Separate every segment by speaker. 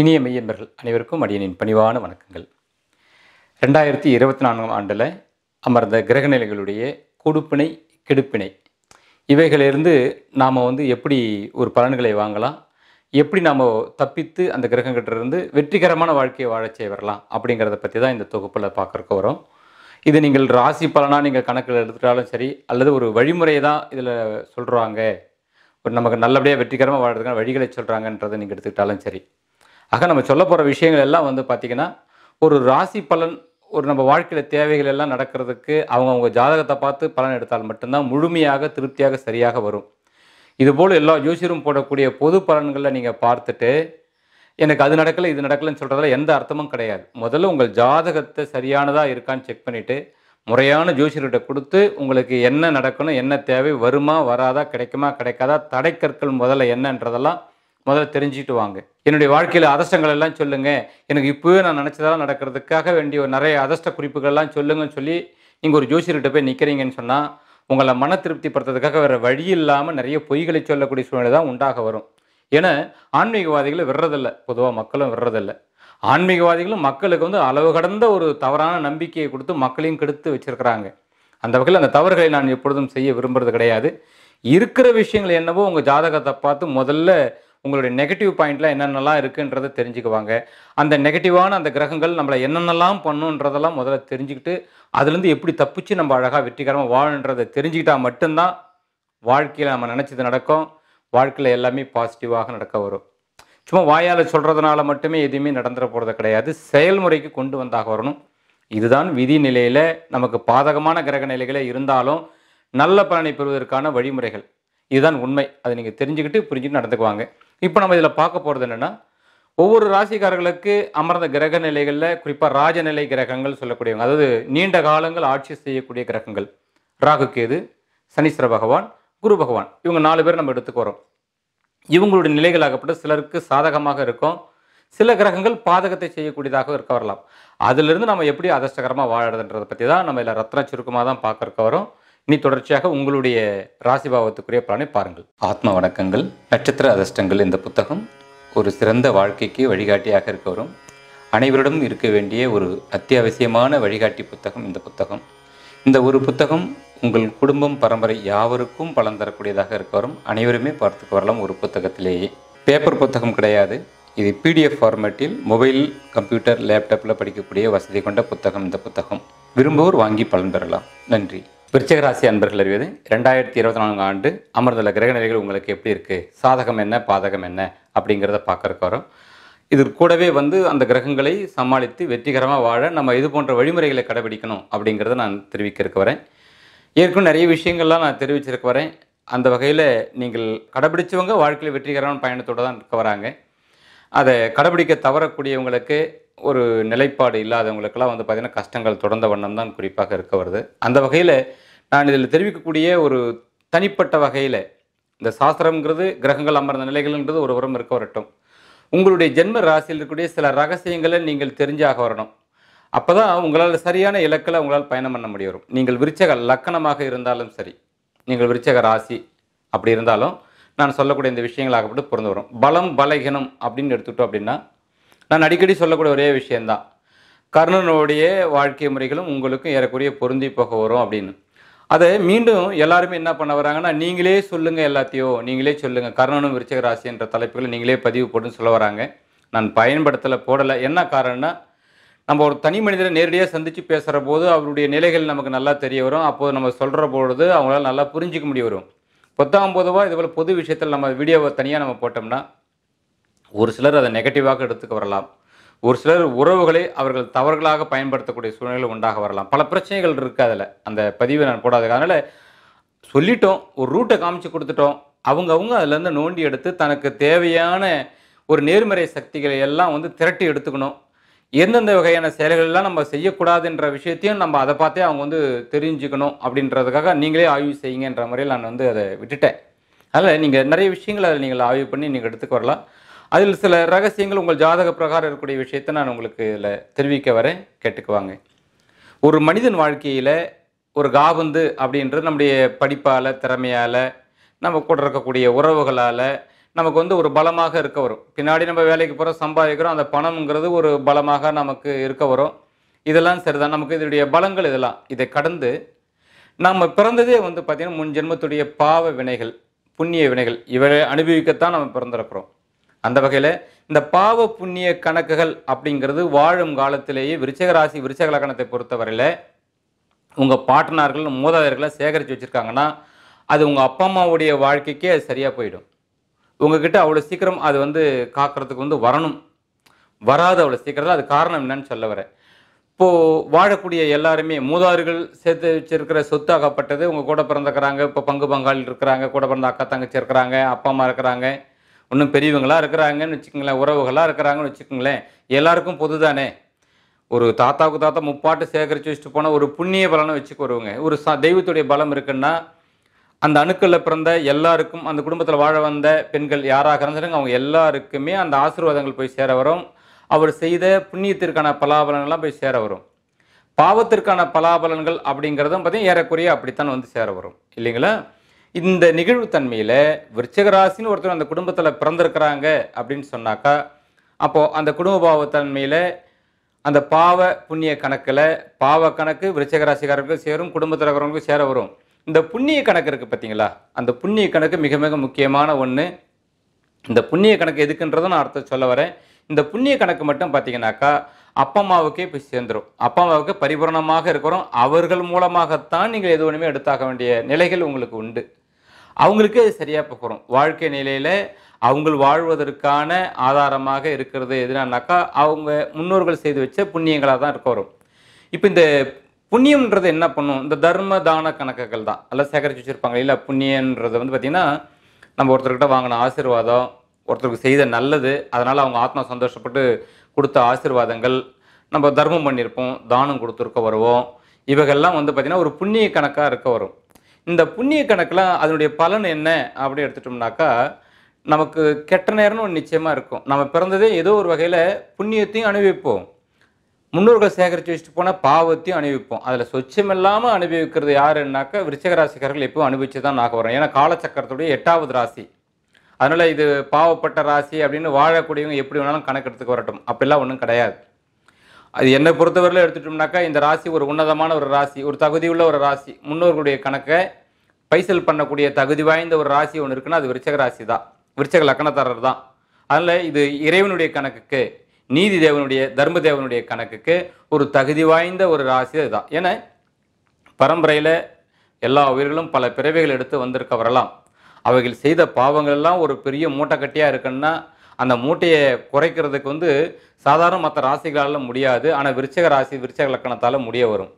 Speaker 1: இனிய மெய்யன்பர்கள் அனைவருக்கும் அடியனின் பணிவான வணக்கங்கள் ரெண்டாயிரத்தி இருபத்தி நான்காம் ஆண்டில் அமர்ந்த கிரகநிலைகளுடைய கொடுப்பினை கெடுப்பினை இவைகளிலிருந்து நாம் வந்து எப்படி ஒரு பலன்களை வாங்கலாம் எப்படி நாம் தப்பித்து அந்த கிரகங்கிட்டிருந்து வெற்றிகரமான வாழ்க்கையை வாழச்சே வரலாம் அப்படிங்கிறத பற்றி தான் இந்த தொகுப்பில் பார்க்குறக்கு வரும் இது நீங்கள் ராசி பலனாக நீங்கள் கணக்கில் எடுத்துட்டாலும் சரி அல்லது ஒரு வழிமுறையை தான் இதில் சொல்கிறாங்க ஒரு நமக்கு நல்லபடியாக வெற்றிகரமாக வாழ்கிறதுக்கான வழிகளை சொல்கிறாங்கன்றதை நீங்கள் எடுத்துக்கிட்டாலும் சரி ஆக நம்ம சொல்ல போகிற விஷயங்கள் எல்லாம் வந்து பார்த்திங்கன்னா ஒரு ராசி பலன் ஒரு நம்ம வாழ்க்கையில் தேவைகள் எல்லாம் நடக்கிறதுக்கு அவங்கவுங்க ஜாதகத்தை பார்த்து பலன் எடுத்தால் மட்டும்தான் முழுமையாக திருப்தியாக சரியாக வரும் இதுபோல் எல்லா ஜோசியரும் போடக்கூடிய பொது பலன்களை நீங்கள் பார்த்துட்டு எனக்கு அது நடக்கலை இது நடக்கலைன்னு சொல்கிறதுல எந்த அர்த்தமும் கிடையாது முதல்ல உங்கள் ஜாதகத்தை சரியானதாக இருக்கான்னு செக் பண்ணிவிட்டு முறையான ஜோசியர்கிட்ட கொடுத்து உங்களுக்கு என்ன நடக்கணும் என்ன தேவை வருமா வராதா கிடைக்குமா கிடைக்காதா தடைக்கற்கள் முதல்ல என்னன்றதெல்லாம் முதல்ல தெரிஞ்சுக்கிட்டு வாங்க என்னுடைய வாழ்க்கையில் அதிர்ஷ்டங்கள் எல்லாம் சொல்லுங்கள் எனக்கு இப்போவே நான் நினச்சதெல்லாம் நடக்கிறதுக்காக வேண்டிய ஒரு நிறைய அதிர்ஷ்ட குறிப்புகள்லாம் சொல்லுங்கன்னு சொல்லி நீங்கள் ஒரு ஜோசியர்கிட்ட போய் நிற்கிறீங்கன்னு சொன்னால் உங்களை மன திருப்திப்படுத்துறதுக்காக வேறு வழி இல்லாமல் நிறைய பொய்களை சொல்லக்கூடிய சூழ்நிலை தான் உண்டாக வரும் ஏன்னா ஆன்மீகவாதிகளை விடுறதில்ல பொதுவாக மக்களும் விடுறதில்ல ஆன்மீகவாதிகளும் மக்களுக்கு வந்து அளவு கடந்த ஒரு தவறான நம்பிக்கையை கொடுத்து மக்களையும் கெடுத்து வச்சுருக்கிறாங்க அந்த வகையில் அந்த தவறுகளை நான் எப்பொழுதும் செய்ய விரும்புறது கிடையாது இருக்கிற விஷயங்கள் என்னவோ உங்கள் ஜாதகத்தை பார்த்து முதல்ல உங்களுடைய நெகட்டிவ் பாயிண்டில் என்னென்னலாம் இருக்குன்றதை தெரிஞ்சுக்குவாங்க அந்த நெகட்டிவான அந்த கிரகங்கள் நம்மளை என்னென்னலாம் பண்ணுன்றதெல்லாம் முதல்ல தெரிஞ்சுக்கிட்டு அதுலேருந்து எப்படி தப்பிச்சு நம்ம அழகாக வெற்றிகரமாக வாழ்ன்றதை தெரிஞ்சுக்கிட்டால் மட்டும்தான் வாழ்க்கையில் நம்ம நினச்சது நடக்கும் வாழ்க்கையில் எல்லாமே பாசிட்டிவாக நடக்க வரும் சும்மா வாயால் சொல்கிறதுனால மட்டுமே எதுவுமே நடந்துட போகிறது கிடையாது செயல்முறைக்கு கொண்டு வந்தாக வரணும் இதுதான் விதி நிலையில் நமக்கு பாதகமான கிரக நிலைகளே இருந்தாலும் நல்ல பலனை பெறுவதற்கான வழிமுறைகள் இதுதான் உண்மை அதை நீங்கள் தெரிஞ்சுக்கிட்டு புரிஞ்சுட்டு நடந்துக்குவாங்க இப்போ நம்ம இதில் பார்க்க போகிறது என்னென்னா ஒவ்வொரு ராசிக்காரர்களுக்கு அமர்ந்த கிரக நிலைகளில் குறிப்பாக ராஜநிலை கிரகங்கள் சொல்லக்கூடியவங்க அதாவது நீண்ட காலங்கள் ஆட்சி செய்யக்கூடிய கிரகங்கள் ராகு கேது சனீஸ்வர பகவான் குரு பகவான் இவங்க நாலு பேர் நம்ம வரோம் இவங்களுடைய நிலைகளாகப்பட்ட சிலருக்கு சாதகமாக இருக்கும் சில கிரகங்கள் பாதகத்தை செய்யக்கூடியதாக இருக்க வரலாம் அதிலிருந்து நம்ம எப்படி அதிர்ஷ்டகரமாக வாழறதுன்றதை பற்றி தான் நம்ம இதில் ரத்ன சுருக்கமாக தான் பார்க்கறக்க வரோம் வரும் இனி தொடர்ச்சியாக உங்களுடைய ராசிபாவத்துக்குரிய பலனை பாருங்கள் ஆத்ம வணக்கங்கள் நட்சத்திர அதிர்ஷ்டங்கள் இந்த புத்தகம் ஒரு சிறந்த வாழ்க்கைக்கு வழிகாட்டியாக இருக்க வரும் அனைவரிடம் இருக்க வேண்டிய ஒரு அத்தியாவசியமான வழிகாட்டி புத்தகம் இந்த புத்தகம் இந்த ஒரு புத்தகம் உங்கள் குடும்பம் பரம்பரை யாவருக்கும் பலன் தரக்கூடியதாக இருக்க வரும் அனைவருமே பார்த்துக்கு வரலாம் ஒரு புத்தகத்திலேயே பேப்பர் புத்தகம் கிடையாது இது பிடிஎஃப் ஃபார்மேட்டில் மொபைல் கம்ப்யூட்டர் லேப்டாப்பில் படிக்கக்கூடிய வசதி கொண்ட புத்தகம் இந்த புத்தகம் விரும்புவோர் வாங்கி பலன் பெறலாம் நன்றி விருச்சகராசி அன்பர்கள் அறிவது ரெண்டாயிரத்தி இருபத்தி நான்கு ஆண்டு அமர்ந்துள்ள கிரக நிலைகள் உங்களுக்கு எப்படி இருக்குது சாதகம் என்ன பாதகம் என்ன அப்படிங்கிறத பார்க்கறக்கு வரோம் இது கூடவே வந்து அந்த கிரகங்களை சமாளித்து வெற்றிகரமாக வாழ நம்ம இது போன்ற வழிமுறைகளை கடைபிடிக்கணும் அப்படிங்கிறத நான் தெரிவிக்க இருக்க வரேன் ஏற்கனவே நிறைய விஷயங்கள்லாம் நான் தெரிவிச்சிருக்க வரேன் அந்த வகையில் நீங்கள் கடைபிடிச்சவங்க வாழ்க்கையில் வெற்றிகரமான பயணத்தோடு தான் இருக்க வராங்க அதை கடைபிடிக்க தவறக்கூடியவங்களுக்கு ஒரு நிலைப்பாடு இல்லாதவங்களுக்கெல்லாம் வந்து பார்த்தீங்கன்னா கஷ்டங்கள் தொடர்ந்த வண்ணம் தான் குறிப்பாக இருக்க வருது அந்த வகையில் நான் இதில் தெரிவிக்கக்கூடிய ஒரு தனிப்பட்ட வகையில் இந்த சாஸ்திரம்ங்கிறது கிரகங்கள் அமர்ந்த நிலைகள்ன்றது ஒரு உரம் இருக்க வரட்டும் உங்களுடைய ஜென்ம ராசியில் இருக்கக்கூடிய சில ரகசியங்களை நீங்கள் தெரிஞ்சாக வரணும் அப்போ தான் உங்களால் சரியான இலக்கில் உங்களால் பயணம் பண்ண முடியும் வரும் நீங்கள் விருச்சக லக்கணமாக இருந்தாலும் சரி நீங்கள் விருச்சக ராசி அப்படி இருந்தாலும் நான் சொல்லக்கூடிய இந்த விஷயங்களாகப்பட்டு பொருந்து வரும் பலம் பலகீனம் அப்படின்னு எடுத்துக்கிட்டோம் அப்படின்னா நான் அடிக்கடி சொல்லக்கூடிய ஒரே விஷயந்தான் கர்ணனுடைய வாழ்க்கை முறைகளும் உங்களுக்கும் ஏறக்குறைய பொருந்தி போக வரும் அப்படின்னு அதை மீண்டும் எல்லாருமே என்ன பண்ண வராங்கன்னா நீங்களே சொல்லுங்கள் எல்லாத்தையும் நீங்களே சொல்லுங்கள் கர்ணனும் விருச்சக என்ற தலைப்புகளை நீங்களே பதிவு போடுன்னு சொல்ல வராங்க நான் பயன்படுத்தலை போடலை என்ன காரணம்னா நம்ம ஒரு தனி மனிதரை நேரடியாக சந்தித்து பேசுகிற போது அவருடைய நிலைகள் நமக்கு நல்லா தெரிய வரும் அப்போது நம்ம சொல்கிற பொழுது அவங்களால நல்லா புரிஞ்சிக்க முடியும் வரும் பத்தாம் பொதுவாக இதுபோல் பொது விஷயத்தில் நம்ம வீடியோவை தனியாக நம்ம போட்டோம்னா ஒரு சிலர் அதை நெகட்டிவாக எடுத்துக்க வரலாம் ஒரு சிலர் உறவுகளை அவர்கள் தவறுகளாக பயன்படுத்தக்கூடிய சூழ்நிலை உண்டாக வரலாம் பல பிரச்சனைகள் இருக்குது அதில் அந்த பதிவை நான் போடாதது அதனால் சொல்லிட்டோம் ஒரு ரூட்டை காமிச்சு கொடுத்துட்டோம் அவங்கவுங்க அதுலேருந்து நோண்டி எடுத்து தனக்கு தேவையான ஒரு நேர்மறை சக்திகளை எல்லாம் வந்து திரட்டி எடுத்துக்கணும் எந்தெந்த வகையான செயல்கள்லாம் நம்ம செய்யக்கூடாதுன்ற விஷயத்தையும் நம்ம அதை பார்த்தே அவங்க வந்து தெரிஞ்சுக்கணும் அப்படின்றதுக்காக நீங்களே ஆய்வு செய்யுங்கன்ற முறையில் நான் வந்து அதை விட்டுட்டேன் அதில் நீங்கள் நிறைய விஷயங்களை அதில் நீங்கள் ஆய்வு பண்ணி நீங்கள் எடுத்துக்க வரலாம் அதில் சில ரகசியங்கள் உங்கள் ஜாதக பிரகாரம் இருக்கக்கூடிய விஷயத்தை நான் உங்களுக்கு இதில் தெரிவிக்க வரேன் கேட்டுக்குவாங்க ஒரு மனிதன் வாழ்க்கையில் ஒரு காபந்து அப்படின்றது நம்முடைய படிப்பால் திறமையால் நம்ம கூட இருக்கக்கூடிய உறவுகளால் நமக்கு வந்து ஒரு பலமாக இருக்க வரும் பின்னாடி நம்ம வேலைக்கு போகிறோம் சம்பாதிக்கிறோம் அந்த பணம்ங்கிறது ஒரு பலமாக நமக்கு இருக்க வரும் இதெல்லாம் சரிதான் நமக்கு இதனுடைய பலங்கள் இதெல்லாம் இதை கடந்து நம்ம பிறந்ததே வந்து பார்த்திங்கன்னா முன் ஜென்மத்துடைய பாவ வினைகள் புண்ணிய வினைகள் இவரை அனுபவிக்கத்தான் நம்ம பிறந்திருக்கிறோம் அந்த வகையில் இந்த பாவ புண்ணிய கணக்குகள் அப்படிங்கிறது வாழும் காலத்திலேயே விருச்சகராசி விருச்சக லக்கணத்தை பொறுத்தவரையில் உங்கள் பாட்டனார்கள் மூதாதையர்களை சேகரித்து வச்சுருக்காங்கன்னா அது உங்கள் அப்பா அம்மாவுடைய வாழ்க்கைக்கே அது சரியாக போயிடும் உங்ககிட்ட அவ்வளோ சீக்கிரம் அது வந்து காக்கிறதுக்கு வந்து வரணும் வராது அவ்வளோ சீக்கிரத்தில் அது காரணம் என்னன்னு சொல்ல வரேன் இப்போது வாழக்கூடிய எல்லாருமே மூதாறுகள் சேர்த்து வச்சிருக்கிற சொத்து ஆகப்பட்டது உங்கள் கூட பிறந்திருக்கிறாங்க இப்போ பங்கு பங்காளி இருக்கிறாங்க கூட பிறந்த அக்கா தங்கச்சி இருக்கிறாங்க அப்பா அம்மா இருக்கிறாங்க ஒன்றும் பெரியவங்களாக இருக்கிறாங்கன்னு வச்சுக்கோங்களேன் உறவுகளாக இருக்கிறாங்கன்னு வச்சுக்கோங்களேன் எல்லாருக்கும் பொது தானே ஒரு தாத்தாவுக்கு தாத்தா முப்பாட்டு சேகரித்து வச்சுட்டு போனால் ஒரு புண்ணிய பலனை வச்சுக்கு வருவாங்க ஒரு ச தெய்வத்துடைய பலம் இருக்குன்னா அந்த அணுக்களில் பிறந்த எல்லாருக்கும் அந்த குடும்பத்தில் வாழ வந்த பெண்கள் யாராக இருந்தாலும் அவங்க எல்லாருக்குமே அந்த ஆசீர்வாதங்கள் போய் சேர வரும் அவர் செய்த புண்ணியத்திற்கான பலாபலங்கள்லாம் போய் சேர வரும் பாவத்திற்கான பலாபலன்கள் அப்படிங்கிறதும் பார்த்தீங்கன்னா ஏறக்குறைய அப்படித்தான் வந்து சேர வரும் இல்லைங்களா இந்த நிகழ்வுத்தன்மையில் விருச்சகராசின்னு ஒருத்தர் அந்த குடும்பத்தில் பிறந்திருக்கிறாங்க அப்படின்னு சொன்னாக்கா அப்போது அந்த குடும்ப பாவத்தன்மையில் அந்த பாவ புண்ணிய கணக்கில் பாவ கணக்கு விருச்சகராசிக்காரர்கள் சேரும் குடும்பத்தில் இருக்கிறவங்களுக்கு சேர வரும் இந்த புண்ணிய கணக்கு இருக்குது பார்த்தீங்களா அந்த புண்ணிய கணக்கு மிக மிக முக்கியமான ஒன்று இந்த புண்ணிய கணக்கு எதுக்குன்றதை நான் அர்த்தம் சொல்ல வரேன் இந்த புண்ணிய கணக்கு மட்டும் பார்த்தீங்கன்னாக்கா அப்பா அம்மாவுக்கே போய் சேர்ந்துடும் அப்பா அம்மாவுக்கு பரிபூரணமாக இருக்கிறோம் அவர்கள் மூலமாகத்தான் நீங்கள் எது ஒன்றுமே எடுத்தாக வேண்டிய நிலைகள் உங்களுக்கு உண்டு அவங்களுக்கே அது சரியாக போகிறோம் வாழ்க்கை நிலையில் அவங்கள் வாழ்வதற்கான ஆதாரமாக இருக்கிறது எதுனானாக்கா அவங்க முன்னோர்கள் செய்து வச்ச புண்ணியங்களாக தான் இருக்க வரும் இப்போ இந்த புண்ணியம்ன்றது என்ன பண்ணும் இந்த தர்ம தான கணக்குகள் தான் எல்லாம் சேகரித்து வச்சுருப்பாங்க இல்லை புண்ணியன்றது வந்து பார்த்திங்கன்னா நம்ம ஒருத்தர்கிட்ட வாங்கின ஆசீர்வாதம் ஒருத்தருக்கு செய்த நல்லது அதனால் அவங்க ஆத்மா சந்தோஷப்பட்டு கொடுத்த ஆசீர்வாதங்கள் நம்ம தர்மம் பண்ணியிருப்போம் தானம் கொடுத்துருக்க வருவோம் இவகெல்லாம் வந்து பார்த்திங்கன்னா ஒரு புண்ணிய கணக்காக இருக்க வரும் இந்த புண்ணிய கணக்கெலாம் அதனுடைய பலன் என்ன அப்படின்னு எடுத்துட்டோம்னாக்கா நமக்கு கெட்ட நேரம்னு ஒன்று நிச்சயமாக இருக்கும் நம்ம பிறந்ததே ஏதோ ஒரு வகையில் புண்ணியத்தையும் அனுபவிப்போம் முன்னோர்கள் சேகரித்து வச்சுட்டு போனால் பாவத்தையும் அனுபவிப்போம் அதில் சொச்சம் இல்லாமல் அனுபவிக்கிறது யாருன்னாக்கா விருச்சகராசிக்காரர்கள் எப்பவும் அனுபவிச்சு தான் நாக வரோம் ஏன்னா காலச்சக்கரத்துடைய எட்டாவது ராசி அதனால் இது பாவப்பட்ட ராசி அப்படின்னு வாழக்கூடியவங்க எப்படி வேணாலும் கணக்கெடுத்துக்கு வரட்டும் அப்படிலாம் ஒன்றும் கிடையாது அது என்னை பொறுத்தவரையில் எடுத்துட்டோம்னாக்கா இந்த ராசி ஒரு உன்னதமான ஒரு ராசி ஒரு தகுதியுள்ள ஒரு ராசி முன்னோர்களுடைய கணக்கை பைசல் பண்ணக்கூடிய தகுதி வாய்ந்த ஒரு ராசி ஒன்று இருக்குன்னா அது விருச்சக ராசி தான் விருச்சக லக்கணத்தாரர் தான் அதனால் இது இறைவனுடைய கணக்குக்கு நீதி தேவனுடைய தர்ம தேவனுடைய கணக்குக்கு ஒரு தகுதி வாய்ந்த ஒரு ராசி தான் ஏன்னா பரம்பரையில் எல்லா உயிர்களும் பல பிறவைகள் எடுத்து வந்திருக்க அவைகள் செய்த பாவங்கள் எல்லாம் ஒரு பெரிய மூட்டைக்கட்டியாக இருக்குன்னா அந்த மூட்டையை குறைக்கிறதுக்கு வந்து சாதாரண மற்ற ராசிகளால் முடியாது ஆனால் விருச்சக ராசி விருச்சக லக்கணத்தால் முடிய வரும்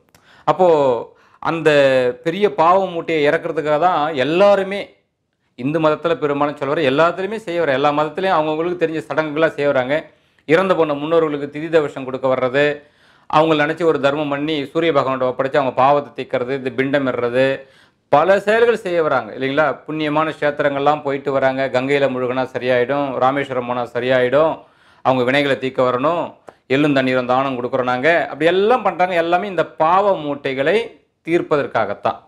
Speaker 1: அப்போது அந்த பெரிய பாவ மூட்டையை இறக்கிறதுக்காக தான் எல்லாருமே இந்து மதத்தில் பெரும்பாலும் சொல்வார் எல்லாத்துலேயுமே செய்வார் எல்லா மதத்துலேயும் அவங்கவுங்களுக்கு தெரிஞ்ச சடங்குகளாக செய்வாங்க இறந்த போன முன்னோர்களுக்கு திதி தவசம் கொடுக்க வர்றது அவங்கள நினச்சி ஒரு தர்மம் பண்ணி சூரிய பகவானோட ஒப்படைச்சி அவங்க பாவத்தை தீக்கிறது இந்த பிண்டம் இடுறது பல செயல்கள் செய்ய வராங்க இல்லைங்களா புண்ணியமான க்ஷேத்திரங்கள்லாம் போயிட்டு வராங்க கங்கையில் முழுகனா சரியாயிடும் ராமேஸ்வரம் போனால் சரியாயிடும் அவங்க வினைகளை தீக்க வரணும் எள்ளும் தண்ணீரும் தானம் கொடுக்குறோம் நாங்கள் அப்படி எல்லாம் பண்ணுறாங்க எல்லாமே இந்த பாவ மூட்டைகளை தீர்ப்பதற்காகத்தான்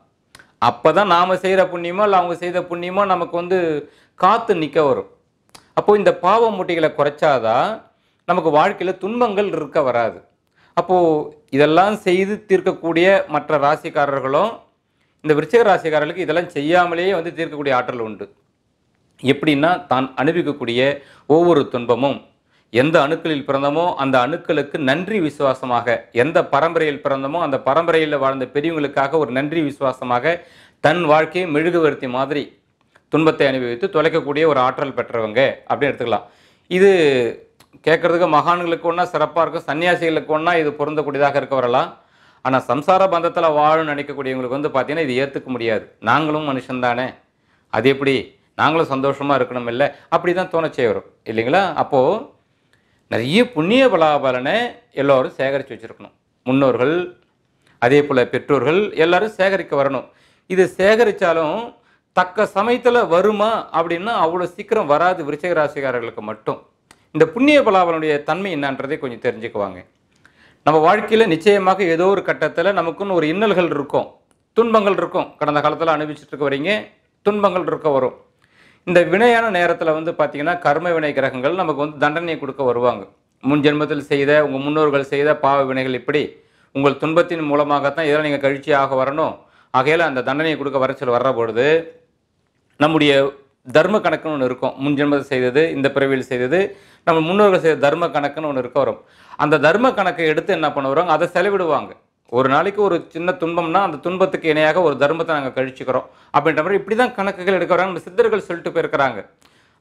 Speaker 1: அப்போ தான் நாம் செய்கிற புண்ணியமோ இல்லை அவங்க செய்த புண்ணியமோ நமக்கு வந்து காத்து நிற்க வரும் அப்போது இந்த பாவ மூட்டைகளை குறைச்சாதான் நமக்கு வாழ்க்கையில் துன்பங்கள் இருக்க வராது அப்போது இதெல்லாம் செய்து தீர்க்கக்கூடிய மற்ற ராசிக்காரர்களும் இந்த விருச்சிக ராசிக்காரர்களுக்கு இதெல்லாம் செய்யாமலேயே வந்து தீர்க்கக்கூடிய ஆற்றல் உண்டு எப்படின்னா தான் அனுபவிக்கக்கூடிய ஒவ்வொரு துன்பமும் எந்த அணுக்களில் பிறந்தமோ அந்த அணுக்களுக்கு நன்றி விசுவாசமாக எந்த பரம்பரையில் பிறந்தமோ அந்த பரம்பரையில் வாழ்ந்த பெரியவங்களுக்காக ஒரு நன்றி விசுவாசமாக தன் வாழ்க்கையை மெழுகுவர்த்தி மாதிரி துன்பத்தை அனுபவித்து தொலைக்கக்கூடிய ஒரு ஆற்றல் பெற்றவங்க அப்படின்னு எடுத்துக்கலாம் இது கேட்குறதுக்கு மகான்களுக்கு ஒன்றா சிறப்பாக இருக்கும் சன்னியாசிகளுக்கு ஒன்றா இது பொருந்தக்கூடியதாக இருக்க வரலாம் ஆனால் சம்சார பந்தத்தில் வாழும் நினைக்கக்கூடியவங்களுக்கு வந்து பார்த்திங்கன்னா இது ஏற்றுக்க முடியாது நாங்களும் மனுஷன்தானே அது எப்படி நாங்களும் சந்தோஷமாக இருக்கணும் இல்லை அப்படி தான் தோணச்சே வரும் இல்லைங்களா அப்போது நிறைய புண்ணிய பலாபலனை எல்லோரும் சேகரித்து வச்சுருக்கணும் முன்னோர்கள் அதே போல் பெற்றோர்கள் எல்லோரும் சேகரிக்க வரணும் இது சேகரித்தாலும் தக்க சமயத்தில் வருமா அப்படின்னா அவ்வளோ சீக்கிரம் வராது விருச்சக ராசிக்காரர்களுக்கு மட்டும் இந்த புண்ணிய பலாபலனுடைய தன்மை என்னன்றதை கொஞ்சம் தெரிஞ்சுக்குவாங்க நம்ம வாழ்க்கையில் நிச்சயமாக ஏதோ ஒரு கட்டத்தில் நமக்குன்னு ஒரு இன்னல்கள் இருக்கும் துன்பங்கள் இருக்கும் கடந்த காலத்தில் அனுபவிச்சுட்டு இருக்க வரீங்க துன்பங்கள் இருக்க வரும் இந்த வினையான நேரத்தில் வந்து பார்த்திங்கன்னா கர்ம வினை கிரகங்கள் நமக்கு வந்து தண்டனையை கொடுக்க வருவாங்க முன் ஜென்மத்தில் செய்த உங்கள் முன்னோர்கள் செய்த பாவ வினைகள் இப்படி உங்கள் துன்பத்தின் மூலமாகத்தான் இதெல்லாம் நீங்கள் கழிச்சி ஆக வரணும் ஆகையில் அந்த தண்டனையை கொடுக்க வரச்சல் வர்ற பொழுது நம்முடைய தர்ம கணக்குன்னு ஒன்று இருக்கும் முன் ஜென்மத்தில் செய்தது இந்த பிறவியில் செய்தது நம்ம முன்னோர்கள் செய்த தர்ம கணக்குன்னு ஒன்று இருக்க வரும் அந்த தர்ம கணக்கை எடுத்து என்ன பண்ணுவாங்க அதை செலவிடுவாங்க ஒரு நாளைக்கு ஒரு சின்ன துன்பம்னா அந்த துன்பத்துக்கு இணையாக ஒரு தர்மத்தை நாங்கள் கழிச்சுக்கிறோம் அப்படின்ற மாதிரி இப்படி தான் கணக்குகள் எடுக்க வராங்க நம்ம சித்தர்கள் சொல்லிட்டு போயிருக்கிறாங்க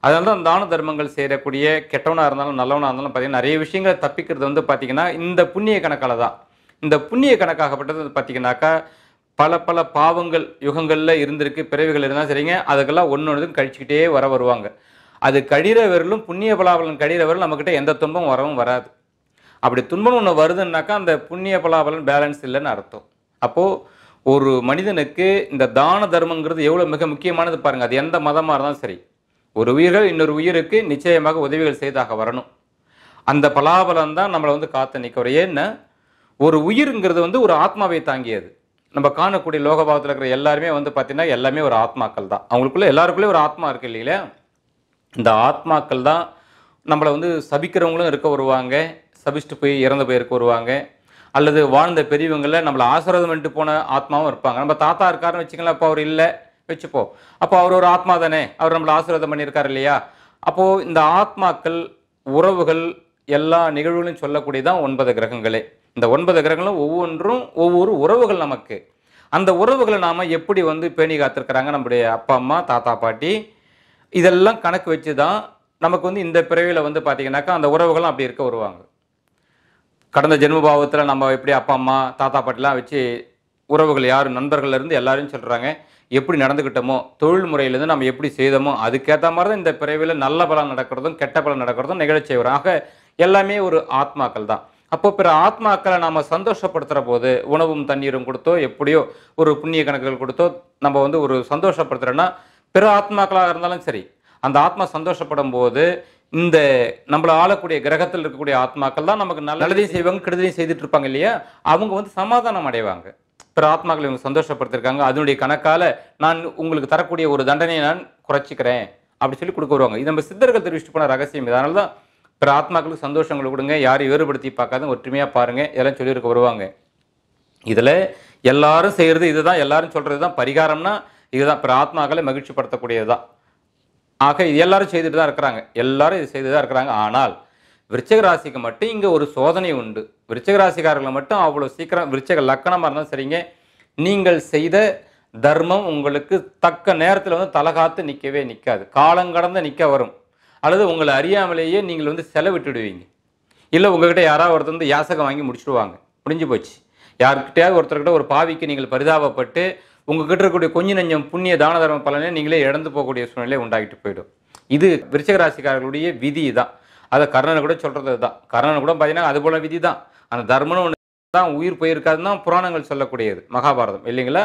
Speaker 1: அதனால தான் தான தர்மங்கள் செய்யக்கூடிய கெட்டவனாக இருந்தாலும் நல்லவனாக இருந்தாலும் பார்த்தீங்கன்னா நிறைய விஷயங்களை தப்பிக்கிறது வந்து பார்த்திங்கன்னா இந்த புண்ணிய கணக்கால் தான் இந்த புண்ணிய கணக்காகப்பட்டது பார்த்தீங்கன்னாக்கா பல பல பாவங்கள் யுகங்களில் இருந்திருக்கு பிறவிகள் இருந்தால் சரிங்க அதுக்கெல்லாம் ஒன்று ஒன்று கழிச்சுக்கிட்டே வர வருவாங்க அது கழிகிற வரலும் புண்ணிய பலாபலன் கழிகிற வரலும் நம்மக்கிட்ட எந்த துன்பம் வரவும் வராது அப்படி துன்பம் ஒன்று வருதுன்னாக்கா அந்த புண்ணிய பலாபலன் பேலன்ஸ் இல்லைன்னு அர்த்தம் அப்போது ஒரு மனிதனுக்கு இந்த தான தர்மங்கிறது எவ்வளோ மிக முக்கியமானது பாருங்கள் அது எந்த மதமாக இருந்தாலும் சரி ஒரு உயிர்கள் இன்னொரு உயிருக்கு நிச்சயமாக உதவிகள் செய்தாக வரணும் அந்த பலாபலம் தான் நம்மளை வந்து காத்து நிற்கிறோம் ஏன்னா ஒரு உயிருங்கிறது வந்து ஒரு ஆத்மாவை தாங்கியது நம்ம காணக்கூடிய லோகபாவத்தில் இருக்கிற எல்லாருமே வந்து பார்த்திங்கன்னா எல்லாமே ஒரு ஆத்மாக்கள் தான் அவங்களுக்குள்ளே எல்லாருக்குள்ளேயும் ஒரு ஆத்மா இருக்குது இல்லைங்களா இந்த ஆத்மாக்கள் தான் நம்மளை வந்து சபிக்கிறவங்களும் இருக்க வருவாங்க சபிச்சுட்டு போய் இறந்து போயிருக்கு வருவாங்க அல்லது வாழ்ந்த பெரியவங்களை நம்மளை ஆசீர்வாதம் பண்ணிட்டு போன ஆத்மாவும் இருப்பாங்க நம்ம தாத்தா இருக்காருன்னு வச்சுக்கலாம் அப்போ அவர் இல்லை வச்சுப்போம் அப்போ அவர் ஒரு ஆத்மா தானே அவர் நம்மளை ஆசீர்வாதம் பண்ணியிருக்காரு இல்லையா அப்போது இந்த ஆத்மாக்கள் உறவுகள் எல்லா நிகழ்வுகளையும் சொல்லக்கூடியதான் ஒன்பது கிரகங்களே இந்த ஒன்பது கிரகங்களும் ஒவ்வொன்றும் ஒவ்வொரு உறவுகள் நமக்கு அந்த உறவுகளை நாம் எப்படி வந்து பேணி காத்திருக்கிறாங்க நம்முடைய அப்பா அம்மா தாத்தா பாட்டி இதெல்லாம் கணக்கு வச்சு தான் நமக்கு வந்து இந்த பிறவியில் வந்து பார்த்தீங்கன்னாக்கா அந்த உறவுகளும் அப்படி இருக்க வருவாங்க கடந்த ஜென்மபாவத்தில் நம்ம எப்படி அப்பா அம்மா தாத்தா பாட்டிலாம் வச்சு உறவுகள் யார் நண்பர்கள்லேருந்து எல்லாரும் சொல்கிறாங்க எப்படி நடந்துக்கிட்டோமோ தொழில் முறையிலேருந்து நம்ம எப்படி செய்தோமோ அதுக்கேற்ற மாதிரி தான் இந்த பிறவியில் நல்ல பலம் நடக்கிறதும் கெட்ட பலம் நடக்கிறதும் நிகழ்ச்சி செய்வோம் ஆக எல்லாமே ஒரு ஆத்மாக்கள் தான் அப்போ பிற ஆத்மாக்களை நாம் சந்தோஷப்படுத்துகிற போது உணவும் தண்ணீரும் கொடுத்தோ எப்படியோ ஒரு புண்ணிய கணக்குகள் கொடுத்தோ நம்ம வந்து ஒரு சந்தோஷப்படுத்துகிறோன்னா பிற ஆத்மாக்களாக இருந்தாலும் சரி அந்த ஆத்மா சந்தோஷப்படும் போது இந்த நம்மளை ஆளக்கூடிய கிரகத்தில் இருக்கக்கூடிய ஆத்மாக்கள் தான் நமக்கு நல்லதையும் செய்வாங்க கெடுதலையும் செய்துட்டு இருப்பாங்க இல்லையா அவங்க வந்து சமாதானம் அடைவாங்க பிற ஆத்மாக்கள் இவங்க சந்தோஷப்படுத்திருக்காங்க அதனுடைய கணக்கால் நான் உங்களுக்கு தரக்கூடிய ஒரு தண்டனையை நான் குறைச்சிக்கிறேன் அப்படி சொல்லி கொடுக்க வருவாங்க இது நம்ம சித்தர்கள் தெரிவிச்சுட்டு போன ரகசியம் இதனால தான் பிற ஆத்மாக்களுக்கு சந்தோஷங்கள் கொடுங்க யாரையும் வேறுபடுத்தி பார்க்காத ஒற்றுமையாக பாருங்கள் இதெல்லாம் சொல்லியிருக்க வருவாங்க இதில் எல்லாரும் செய்கிறது இதுதான் எல்லாரும் சொல்கிறது தான் பரிகாரம்னா இதுதான் பிற ஆத்மாக்களை மகிழ்ச்சி படுத்தக்கூடியது தான் ஆக இது எல்லாரும் செய்துட்டு தான் இருக்கிறாங்க எல்லாரும் இது செய்து தான் இருக்கிறாங்க ஆனால் விருச்சக ராசிக்கு மட்டும் இங்கே ஒரு சோதனை உண்டு விருச்சக ராசிக்காரர்களை மட்டும் அவ்வளோ சீக்கிரம் விருச்சக லக்கணமாக இருந்தால் சரிங்க நீங்கள் செய்த தர்மம் உங்களுக்கு தக்க நேரத்தில் வந்து தலை காத்து நிற்கவே நிற்காது காலங்கடந்து நிற்க வரும் அல்லது உங்களை அறியாமலேயே நீங்கள் வந்து செலவிட்டுடுவீங்க இல்லை உங்ககிட்ட யாராவது ஒருத்தர் வந்து யாசகம் வாங்கி முடிச்சுடுவாங்க முடிஞ்சு போச்சு யார்கிட்டயாவது ஒருத்தர்கிட்ட ஒரு பாவிக்கு நீங்கள் பரிதாபப்பட்டு உங்ககிட்ட இருக்கக்கூடிய கொஞ்சம் நெஞ்சம் புண்ணிய தான தர்ம பலனே நீங்களே இழந்து போகக்கூடிய சூழ்நிலை உண்டாகிட்டு போயிடும் இது விருச்சகராசிக்காரர்களுடைய விதி தான் அதை கர்ணனை கூட சொல்கிறது தான் கர்ணனை கூட பார்த்தீங்கன்னா அது போல் விதி தான் அந்த தர்மம்னு ஒன்று தான் உயிர் போயிருக்காதுன்னு தான் புராணங்கள் சொல்லக்கூடியது மகாபாரதம் இல்லைங்களா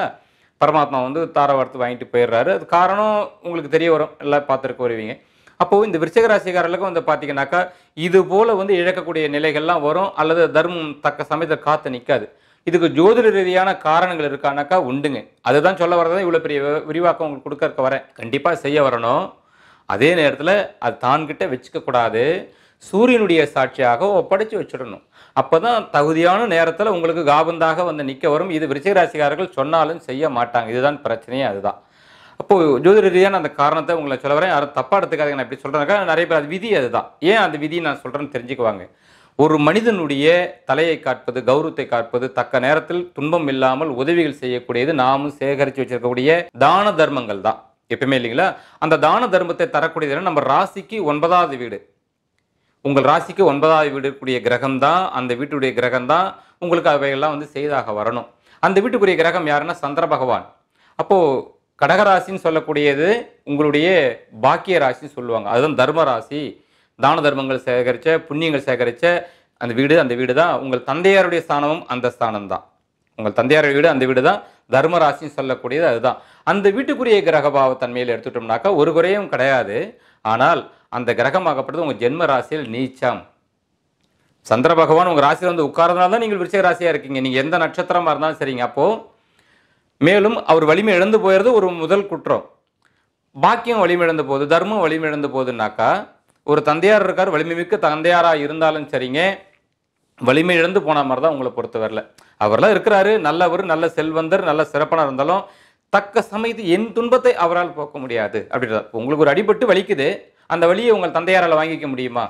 Speaker 1: பரமாத்மா வந்து தாரவாரத்து வாங்கிட்டு போயிடுறாரு அது காரணம் உங்களுக்கு தெரிய வரும் எல்லாம் பார்த்துருக்க வருவீங்க அப்போது இந்த விருச்சக ராசிக்காரர்களுக்கும் வந்து பார்த்தீங்கன்னாக்கா இது போல் வந்து இழக்கக்கூடிய நிலைகள்லாம் வரும் அல்லது தர்மம் தக்க சமயத்தில் காத்து நிற்காது இதுக்கு ஜோதிட ரீதியான காரணங்கள் இருக்கானாக்கா உண்டுங்க அதுதான் சொல்ல வரதான் இவ்வளோ பெரிய விரிவாக்கம் உங்களுக்கு கொடுக்கறக்க வரேன் கண்டிப்பாக செய்ய வரணும் அதே நேரத்தில் அது தான்கிட்ட வச்சுக்கக்கூடாது சூரியனுடைய சாட்சியாக ஒப்படைச்சு வச்சிடணும் அப்போ தான் தகுதியான நேரத்தில் உங்களுக்கு காபந்தாக வந்து நிற்க வரும் இது விருச்சிகராசிக்காரர்கள் சொன்னாலும் செய்ய மாட்டாங்க இதுதான் பிரச்சனையே அதுதான் அப்போது ஜோதிட ரீதியான அந்த காரணத்தை உங்களை சொல்ல வரேன் யாரும் தப்பாக எடுத்துக்காதீங்க நான் எப்படி சொல்கிறேன்னாக்கா நிறைய பேர் அது விதி அதுதான் ஏன் அந்த விதி நான் சொல்கிறேன்னு தெரிஞ்சுக்குவாங்க ஒரு மனிதனுடைய தலையை காட்பது கௌரவத்தை காட்பது தக்க நேரத்தில் துன்பம் இல்லாமல் உதவிகள் செய்யக்கூடியது நாமும் சேகரித்து வச்சிருக்கக்கூடிய தான தர்மங்கள் தான் எப்பயுமே இல்லைங்களா அந்த தான தர்மத்தை தரக்கூடியது நம்ம ராசிக்கு ஒன்பதாவது வீடு உங்கள் ராசிக்கு ஒன்பதாவது வீடு இருக்கக்கூடிய கிரகம் தான் அந்த வீட்டுடைய கிரகம் தான் உங்களுக்கு அவையெல்லாம் வந்து செய்தாக வரணும் அந்த வீட்டுக்குரிய கிரகம் யாருன்னா சந்திர பகவான் அப்போது கடகராசின்னு சொல்லக்கூடியது உங்களுடைய பாக்கிய ராசின்னு சொல்லுவாங்க அதுதான் தர்ம ராசி தான தர்மங்கள் சேகரித்த புண்ணியங்கள் சேகரித்த அந்த வீடு அந்த வீடு தான் உங்கள் தந்தையாருடைய ஸ்தானமும் அந்த ஸ்தானம் தான் உங்கள் தந்தையாருடைய வீடு அந்த வீடு தான் தர்மராசின்னு சொல்லக்கூடியது அதுதான் அந்த வீட்டுக்குரிய கிரகபாவ தன்மையில் எடுத்துட்டோம்னாக்கா ஒரு குறையும் கிடையாது ஆனால் அந்த கிரகமாகப்படுறது உங்கள் ஜென்ம ராசியில் நீச்சம் சந்திர பகவான் உங்கள் ராசியில் வந்து உட்கார்ந்தனால தான் நீங்கள் விருச்சிக ராசியாக இருக்கீங்க நீங்கள் எந்த நட்சத்திரமாக இருந்தாலும் சரிங்க அப்போது மேலும் அவர் வலிமை இழந்து போயிடுறது ஒரு முதல் குற்றம் பாக்கியம் வலிமை இழந்து போகுது தர்மம் வலிமை இழந்து போகுதுன்னாக்கா ஒரு தந்தையார் இருக்கார் மிக்க தந்தையாராக இருந்தாலும் சரிங்க வலிமை இழந்து போன மாதிரி தான் உங்களை பொறுத்த வரல அவரெல்லாம் இருக்கிறாரு நல்லவர் நல்ல செல்வந்தர் நல்ல சிறப்பனாக இருந்தாலும் தக்க சமயத்து என் துன்பத்தை அவரால் போக்க முடியாது அப்படின்றத உங்களுக்கு ஒரு அடிபட்டு வலிக்குது அந்த வழியை உங்கள் தந்தையாரால் வாங்கிக்க முடியுமா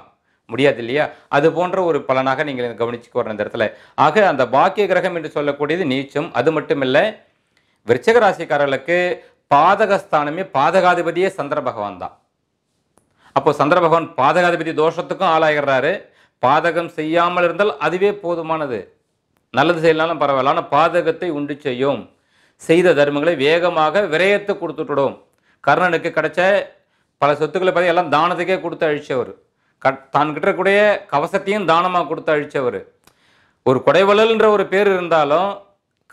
Speaker 1: முடியாது இல்லையா அது போன்ற ஒரு பலனாக நீங்கள் கவனிச்சுக்கு வரணும் இந்த இடத்துல ஆக அந்த பாக்கிய கிரகம் என்று சொல்லக்கூடியது நீச்சம் அது மட்டும் இல்லை விருச்சக ராசிக்காரர்களுக்கு பாதகஸ்தானமே பாதகாதிபதியே சந்திர பகவான் தான் அப்போ சந்திர பகவான் பாதகாதிபதி தோஷத்துக்கும் ஆளாகிறாரு பாதகம் செய்யாமல் இருந்தால் அதுவே போதுமானது நல்லது செய்யலாம் பரவாயில்ல ஆனால் பாதகத்தை உண்டு செய்யும் செய்த தர்மங்களை வேகமாக விரயத்தை கொடுத்துட்டுடும் கர்ணனுக்கு கிடைச்ச பல சொத்துக்களை பார்த்து எல்லாம் தானத்துக்கே கொடுத்து அழிச்சவர் கட் தான் கிட்டக்கூடிய கவசத்தையும் தானமாக கொடுத்து அழிச்சவர் ஒரு கொடைவளல்ன்ற ஒரு பேர் இருந்தாலும்